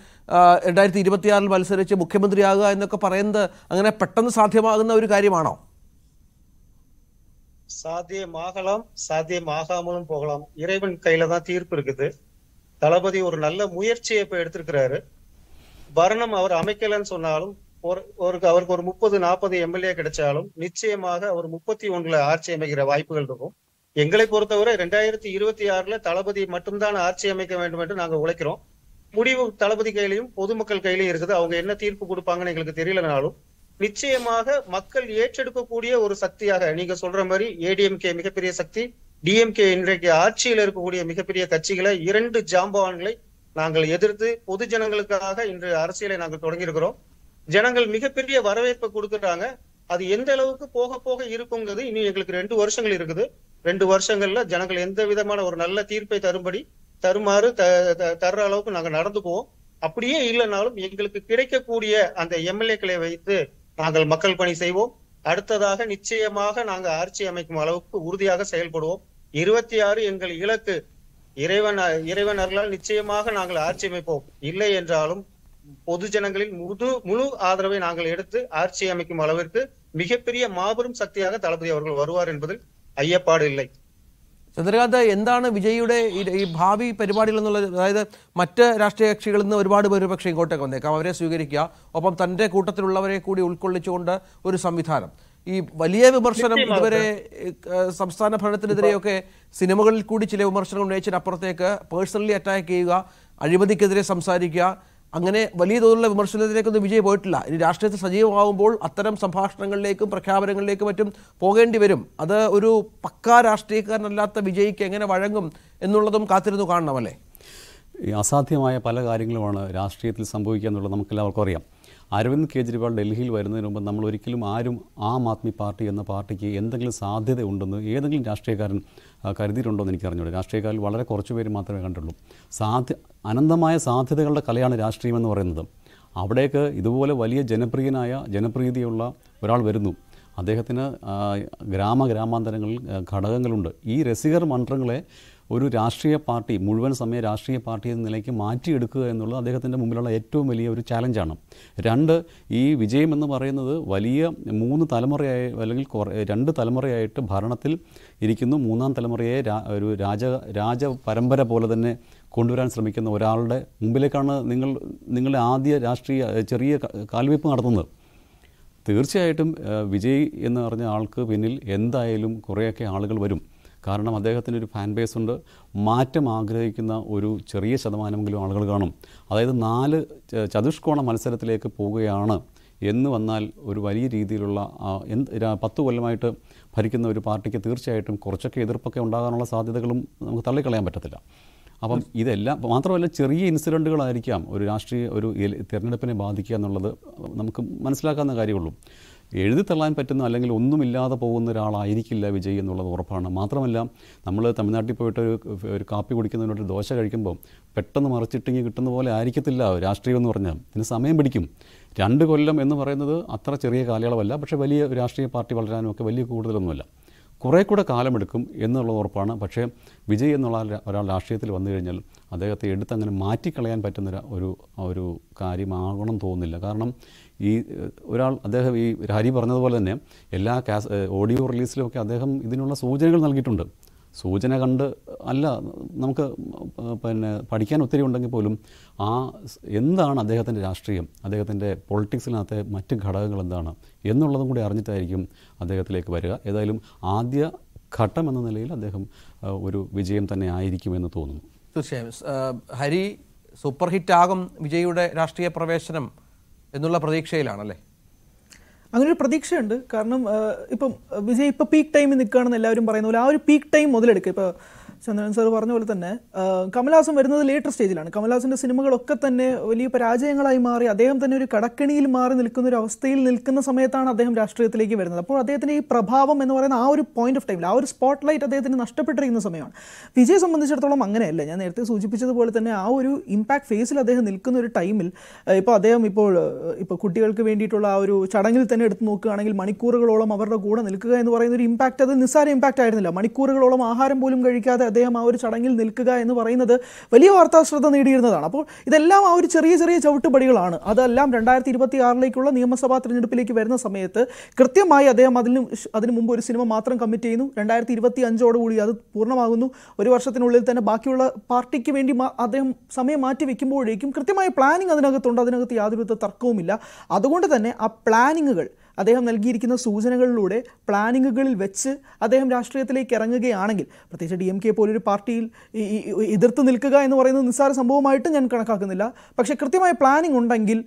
രണ്ടായിരത്തി ഇരുപത്തിയാറിൽ മത്സരിച്ച് മുഖ്യമന്ത്രിയാകുക എന്നൊക്കെ പറയുന്നത് അങ്ങനെ പെട്ടെന്ന് സാധ്യമാകുന്ന ഒരു കാര്യമാണോ சாத்தியமாகலாம் சாத்தியமாகாமலும் போகலாம் இறைவன் கையில தான் தீர்ப்பு இருக்குது தளபதி ஒரு நல்ல முயற்சியை இப்ப எடுத்திருக்கிறாரு வர்ணம் அவர் அமைக்கலன்னு சொன்னாலும் ஒரு அவருக்கு ஒரு முப்பது நாற்பது எம்எல்ஏ கிடைச்சாலும் நிச்சயமாக அவர் முப்பத்தி ஒண்ணுல ஆட்சி அமைக்கிற வாய்ப்புகள் இருக்கும் எங்களை பொறுத்தவரை ரெண்டாயிரத்தி இருபத்தி ஆறுல தளபதி மட்டும்தான் ஆட்சி அமைக்க வேண்டும் என்று நாங்க உழைக்கிறோம் முடிவு தளபதி கையிலையும் பொதுமக்கள் கையிலையும் இருக்குது அவங்க என்ன தீர்ப்பு கொடுப்பாங்கன்னு எங்களுக்கு தெரியலனாலும் நிச்சயமாக மக்கள் ஏற்றெடுக்கக்கூடிய ஒரு சக்தியாக நீங்க சொல்ற மாதிரி ஏடிஎம்கே மிகப்பெரிய சக்தி டிஎம்கே இன்றைக்கு ஆட்சியில் இருக்கக்கூடிய மிகப்பெரிய கட்சிகளை இரண்டு ஜாம்பவான்களை நாங்கள் எதிர்த்து பொது ஜனங்களுக்காக இன்று அரசியலை நாங்கள் தொடங்கியிருக்கிறோம் ஜனங்கள் மிகப்பெரிய வரவேற்பை கொடுக்குறாங்க அது எந்த அளவுக்கு போக போக இருக்குங்கிறது இனி எங்களுக்கு ரெண்டு வருஷங்கள் இருக்குது ரெண்டு வருஷங்கள்ல ஜனங்கள் எந்த விதமான ஒரு நல்ல தீர்ப்பை தரும்படி தருமாறு தர்ற அளவுக்கு நாங்கள் நடந்துக்குவோம் அப்படியே இல்லைனாலும் எங்களுக்கு கிடைக்கக்கூடிய அந்த எம்எல்ஏக்களை வைத்து நாங்கள் மக்கள் பணி செய்வோம் அடுத்ததாக நிச்சயமாக நாங்கள் ஆட்சி அமைக்கும் அளவுக்கு உறுதியாக செயல்படுவோம் இருபத்தி ஆறு எங்கள் இலக்கு இறைவன் இறைவனர்களால் நிச்சயமாக நாங்கள் ஆட்சி அமைப்போம் இல்லை என்றாலும் பொது ஜனங்களின் முழு முழு ஆதரவை நாங்கள் எடுத்து ஆட்சி அமைக்கும் அளவிற்கு மிகப்பெரிய மாபெரும் சக்தியாக தளபதி அவர்கள் வருவார் என்பதில் ஐயப்பாடு இல்லை ചന്ദ്രകാന്ത് എന്താണ് വിജയിയുടെ ഈ ഭാവി പരിപാടികൾ എന്നുള്ളത് അതായത് മറ്റ് രാഷ്ട്രീയ കക്ഷികളിൽ നിന്ന് ഒരുപാട് പേര് പക്ഷേ ഇങ്ങോട്ടേക്ക് വന്നേക്കാം അവരെ സ്വീകരിക്കുക ഒപ്പം തൻ്റെ കൂട്ടത്തിലുള്ളവരെ കൂടി ഉൾക്കൊള്ളിച്ചുകൊണ്ട് ഒരു സംവിധാനം ഈ വലിയ വിമർശനം ഇതുവരെ സംസ്ഥാന ഭരണത്തിനെതിരെയൊക്കെ സിനിമകളിൽ കൂടി ചില വിമർശനങ്ങൾ ഉന്നയിച്ചതിനപ്പുറത്തേക്ക് പേഴ്സണലി അറ്റാക്ക് ചെയ്യുക അഴിമതിക്കെതിരെ സംസാരിക്കുക അങ്ങനെ വലിയ തോതിലുള്ള വിമർശനത്തിലേക്കൊന്നും വിജയ് പോയിട്ടില്ല ഇനി രാഷ്ട്രീയത്തിൽ സജീവമാകുമ്പോൾ അത്തരം സംഭാഷണങ്ങളിലേക്കും പ്രഖ്യാപനങ്ങളിലേക്കും മറ്റും പോകേണ്ടി വരും അത് ഒരു പക്കാ രാഷ്ട്രീയക്കാരനല്ലാത്ത വിജയ്ക്ക് എങ്ങനെ വഴങ്ങും എന്നുള്ളതും കാത്തിരുന്നു കാണണമല്ലേ ഈ അസാധ്യമായ പല കാര്യങ്ങളുമാണ് രാഷ്ട്രീയത്തിൽ സംഭവിക്കുക എന്നുള്ളത് നമുക്കെല്ലാവർക്കും അറിയാം അരവിന്ദ് കേജ്രിവാൾ ഡൽഹിയിൽ വരുന്നതിന് മുമ്പ് നമ്മൾ ഒരിക്കലും ആരും ആം ആദ്മി പാർട്ടി എന്ന പാർട്ടിക്ക് എന്തെങ്കിലും സാധ്യത ഉണ്ടെന്ന് ഏതെങ്കിലും രാഷ്ട്രീയക്കാരൻ കരുതിയിട്ടുണ്ടോ എന്ന് എനിക്കറിഞ്ഞൂടെ രാഷ്ട്രീയക്കാരിൽ വളരെ കുറച്ച് പേര് മാത്രമേ കണ്ടുള്ളൂ സാധ്യ അനന്തമായ സാധ്യതകളുടെ കലയാണ് രാഷ്ട്രീയം എന്ന് പറയുന്നത് അവിടേക്ക് ഇതുപോലെ വലിയ ജനപ്രിയനായ ജനപ്രീതിയുള്ള ഒരാൾ വരുന്നു അദ്ദേഹത്തിന് ഗ്രാമ ഗ്രാമാന്തരങ്ങളിൽ ഘടകങ്ങളുണ്ട് ഈ രസികർ മന്ത്രങ്ങളെ ഒരു രാഷ്ട്രീയ പാർട്ടി മുഴുവൻ സമയ രാഷ്ട്രീയ പാർട്ടി എന്ന നിലയ്ക്ക് മാറ്റിയെടുക്കുക എന്നുള്ളത് അദ്ദേഹത്തിൻ്റെ മുമ്പിലുള്ള ഏറ്റവും വലിയ ഒരു ചാലഞ്ചാണ് രണ്ട് ഈ വിജയം എന്ന് പറയുന്നത് വലിയ മൂന്ന് തലമുറയായി അല്ലെങ്കിൽ രണ്ട് തലമുറയായിട്ട് ഭരണത്തിൽ ഇരിക്കുന്നു മൂന്നാം തലമുറയെ ഒരു രാജ രാജ പരമ്പര പോലെ തന്നെ കൊണ്ടുവരാൻ ശ്രമിക്കുന്ന ഒരാളുടെ മുമ്പിലേക്കാണ് നിങ്ങൾ നിങ്ങളുടെ ആദ്യ രാഷ്ട്രീയ ചെറിയ കാൽവയ്പ് നടത്തുന്നത് തീർച്ചയായിട്ടും വിജയ് എന്ന് പറഞ്ഞ ആൾക്ക് പിന്നിൽ എന്തായാലും കുറേയൊക്കെ ആളുകൾ വരും കാരണം അദ്ദേഹത്തിന് ഒരു ഫാൻ ബേസ് ഉണ്ട് മാറ്റം ആഗ്രഹിക്കുന്ന ഒരു ചെറിയ ശതമാനമെങ്കിലും ആളുകൾ കാണും അതായത് നാല് ചതുഷ്കോണ മത്സരത്തിലേക്ക് പോവുകയാണ് എന്ന് വന്നാൽ ഒരു വലിയ രീതിയിലുള്ള എന്ത് പത്ത് കൊല്ലമായിട്ട് ഭരിക്കുന്ന ഒരു പാർട്ടിക്ക് തീർച്ചയായിട്ടും കുറച്ചൊക്കെ എതിർപ്പൊക്കെ ഉണ്ടാകാനുള്ള സാധ്യതകളും നമുക്ക് തള്ളിക്കളയാൻ പറ്റത്തില്ല അപ്പം ഇതെല്ലാം മാത്രമല്ല ചെറിയ ഇൻസിഡൻറ്റുകളായിരിക്കാം ഒരു രാഷ്ട്രീയ ഒരു തിരഞ്ഞെടുപ്പിനെ ബാധിക്കുക എന്നുള്ളത് നമുക്ക് മനസ്സിലാക്കാവുന്ന കാര്യമുള്ളൂ എഴുതിത്തള്ളാൻ പറ്റുന്ന അല്ലെങ്കിൽ ഒന്നുമില്ലാതെ പോകുന്ന ഒരാളായിരിക്കില്ല വിജയ് എന്നുള്ളത് ഉറപ്പാണ് മാത്രമല്ല നമ്മൾ തമിഴ്നാട്ടിൽ പോയിട്ട് ഒരു കാപ്പി കുടിക്കുന്നതിനോട് ദോശ കഴിക്കുമ്പോൾ പെട്ടെന്ന് മറിച്ചിട്ടെങ്കിൽ കിട്ടുന്ന പോലെ ആയിരിക്കത്തില്ല രാഷ്ട്രീയം എന്ന് പറഞ്ഞാൽ ഇതിന് സമയം പിടിക്കും രണ്ട് കൊല്ലം എന്ന് പറയുന്നത് അത്ര ചെറിയ കാലയളവല്ല പക്ഷേ വലിയ രാഷ്ട്രീയ പാർട്ടി വളരാനും ഒക്കെ വലിയ കൂടുതലൊന്നുമല്ല കുറേ കൂടെ കാലമെടുക്കും എന്നുള്ള ഉറപ്പാണ് പക്ഷേ വിജയ് എന്നുള്ള ഒരാൾ രാഷ്ട്രീയത്തിൽ വന്നു കഴിഞ്ഞാൽ അദ്ദേഹത്തെ എടുത്തങ്ങനെ മാറ്റിക്കളയാൻ പറ്റുന്ന ഒരു ഒരു കാര്യമാകണം തോന്നുന്നില്ല കാരണം ഈ ഒരാൾ അദ്ദേഹം ഈ ഹരി പറഞ്ഞതുപോലെ തന്നെ എല്ലാ കാസ് ഓഡിയോ റിലീസിലുമൊക്കെ അദ്ദേഹം ഇതിനുള്ള സൂചനകൾ നൽകിയിട്ടുണ്ട് സൂചന കണ്ട് അല്ല നമുക്ക് പിന്നെ പഠിക്കാൻ ഒത്തിരി ഉണ്ടെങ്കിൽ പോലും ആ എന്താണ് അദ്ദേഹത്തിൻ്റെ രാഷ്ട്രീയം അദ്ദേഹത്തിൻ്റെ പൊളിറ്റിക്സിനകത്തെ മറ്റ് ഘടകങ്ങൾ എന്താണ് എന്നുള്ളതും കൂടി അറിഞ്ഞിട്ടായിരിക്കും അദ്ദേഹത്തിലേക്ക് വരിക ഏതായാലും ആദ്യ ഘട്ടം എന്ന നിലയിൽ അദ്ദേഹം ഒരു വിജയം തന്നെ ആയിരിക്കും എന്ന് തോന്നുന്നു തീർച്ചയായും ഹരി സൂപ്പർ ഹിറ്റ് ആകും വിജയിയുടെ രാഷ്ട്രീയ പ്രവേശനം എന്നുള്ള പ്രതീക്ഷയിലാണല്ലേ അങ്ങനൊരു പ്രതീക്ഷയുണ്ട് കാരണം ഇപ്പം വിജയ് ഇപ്പം പീക്ക് ടൈമിൽ നിൽക്കുകയാണെന്ന് എല്ലാവരും പറയുന്ന പോലെ ആ ഒരു പീക്ക് ടൈം മുതലെടുക്കുക ഇപ്പോൾ ചന്ദ്രൻ സാർ പറഞ്ഞ പോലെ തന്നെ കമലഹാസൻ വരുന്നത് ലേറ്റർ സ്റ്റേജിലാണ് കമലഹാസന്റെ സിനിമകളൊക്കെ തന്നെ വലിയ പരാജയങ്ങളായി മാറി അദ്ദേഹം തന്നെ ഒരു കടക്കണിയിൽ മാറി നിൽക്കുന്ന ഒരു അവസ്ഥയിൽ നിൽക്കുന്ന സമയത്താണ് അദ്ദേഹം രാഷ്ട്രീയത്തിലേക്ക് വരുന്നത് അപ്പോൾ അദ്ദേഹത്തിന് ഈ പ്രഭാവം എന്ന് പറയുന്ന ആ ഒരു പോയിന്റ് ഓഫ് ടൈമിൽ ആ ഒരു സ്പോട്ട് ലൈറ്റ് അദ്ദേഹത്തിന് നഷ്ടപ്പെട്ടിരിക്കുന്ന സമയമാണ് വിജയെ സംബന്ധിച്ചിടത്തോളം അങ്ങനെയല്ല ഞാൻ നേരത്തെ സൂചിപ്പിച്ചതുപോലെ തന്നെ ആ ഒരു ഇമ്പാക്ട് ഫേസിൽ അദ്ദേഹം നിൽക്കുന്ന ഒരു ടൈമിൽ ഇപ്പോൾ അദ്ദേഹം ഇപ്പോൾ ഇപ്പോൾ കുട്ടികൾക്ക് വേണ്ടിയിട്ടുള്ള ആ ഒരു ചടങ്ങിൽ തന്നെ എടുത്തു നോക്കുകയാണെങ്കിൽ മണിക്കൂറുകളോളം അവരുടെ കൂടെ നിൽക്കുക എന്ന് പറയുന്ന ഒരു ഇമ്പാക്ട് അത് നിസ്സാര ഇമ്പാക്ട് ആയിരുന്നില്ല മണിക്കൂറുകളോളം ആഹാരം പോലും കഴിക്കാതെ അദ്ദേഹം ആ ഒരു ചടങ്ങിൽ നിൽക്കുക എന്ന് പറയുന്നത് വലിയ വാർത്താശ്രദ്ധ നേടിയിരുന്നതാണ് അപ്പോൾ ഇതെല്ലാം ആ ഒരു ചെറിയ ചെറിയ ചവിട്ടുപടികളാണ് അതെല്ലാം രണ്ടായിരത്തി ഇരുപത്തി ആറിലേക്കുള്ള നിയമസഭാ തിരഞ്ഞെടുപ്പിലേക്ക് വരുന്ന സമയത്ത് കൃത്യമായി അദ്ദേഹം അതിന് അതിന് മുമ്പ് ഒരു സിനിമ മാത്രം കമ്മിറ്റ് ചെയ്യുന്നു രണ്ടായിരത്തി ഇരുപത്തി അഞ്ചോടുകൂടി അത് പൂർണ്ണമാകുന്നു ഒരു വർഷത്തിനുള്ളിൽ തന്നെ ബാക്കിയുള്ള പാർട്ടിക്ക് വേണ്ടി അദ്ദേഹം സമയം മാറ്റി വെക്കുമ്പോഴേക്കും കൃത്യമായ പ്ലാനിങ് അതിനകത്തുണ്ട് അതിനകത്ത് യാതൊരു തർക്കവുമില്ല അതുകൊണ്ട് തന്നെ ആ പ്ലാനിങ്ങുകൾ അദ്ദേഹം നൽകിയിരിക്കുന്ന സൂചനകളിലൂടെ പ്ലാനിങ്ങുകളിൽ വെച്ച് അദ്ദേഹം രാഷ്ട്രീയത്തിലേക്ക് ഇറങ്ങുകയാണെങ്കിൽ പ്രത്യേകിച്ച് ഡി എം കെ പോലൊരു പാർട്ടിയിൽ എതിർത്ത് നിൽക്കുക എന്ന് പറയുന്നത് നിസ്സാര സംഭവമായിട്ട് ഞാൻ കണക്കാക്കുന്നില്ല പക്ഷേ കൃത്യമായ പ്ലാനിംഗ് ഉണ്ടെങ്കിൽ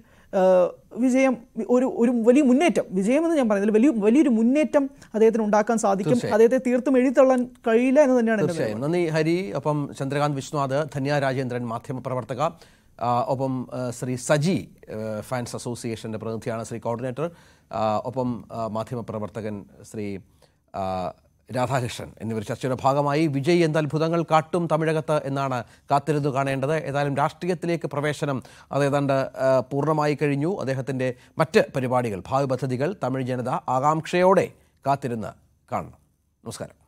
വിജയം ഒരു ഒരു വലിയ മുന്നേറ്റം വിജയം എന്ന് ഞാൻ പറയുന്നത് വലിയ വലിയൊരു മുന്നേറ്റം അദ്ദേഹത്തിന് ഉണ്ടാക്കാൻ സാധിക്കും അദ്ദേഹത്തെ തീർത്തും എഴുതിത്തള്ളാൻ കഴിയില്ല എന്ന് തന്നെയാണ് നന്ദി ഹരി അപ്പം ചന്ദ്രകാന്ത് വിശ്വനാഥ് ധന്യ രാജേന്ദ്രൻ മാധ്യമപ്രവർത്തക ഒപ്പം ശ്രീ സജി ഫാൻസ് അസോസിയേഷൻ്റെ പ്രതിനിധിയാണ് ശ്രീ കോർഡിനേറ്റർ ഒപ്പം മാധ്യമപ്രവർത്തകൻ ശ്രീ രാധാകൃഷ്ണൻ എന്നിവർ ചർച്ചയുടെ ഭാഗമായി വിജയ് എന്ത് അത്ഭുതങ്ങൾ കാട്ടും തമിഴകത്ത് എന്നാണ് കാത്തിരുന്നു കാണേണ്ടത് ഏതായാലും രാഷ്ട്രീയത്തിലേക്ക് പ്രവേശനം അത് ഏതാണ്ട് പൂർണ്ണമായി കഴിഞ്ഞു അദ്ദേഹത്തിൻ്റെ മറ്റ് പരിപാടികൾ ഭാവി പദ്ധതികൾ തമിഴ് ജനത ആകാംക്ഷയോടെ കാത്തിരുന്ന് കാണണം നമസ്കാരം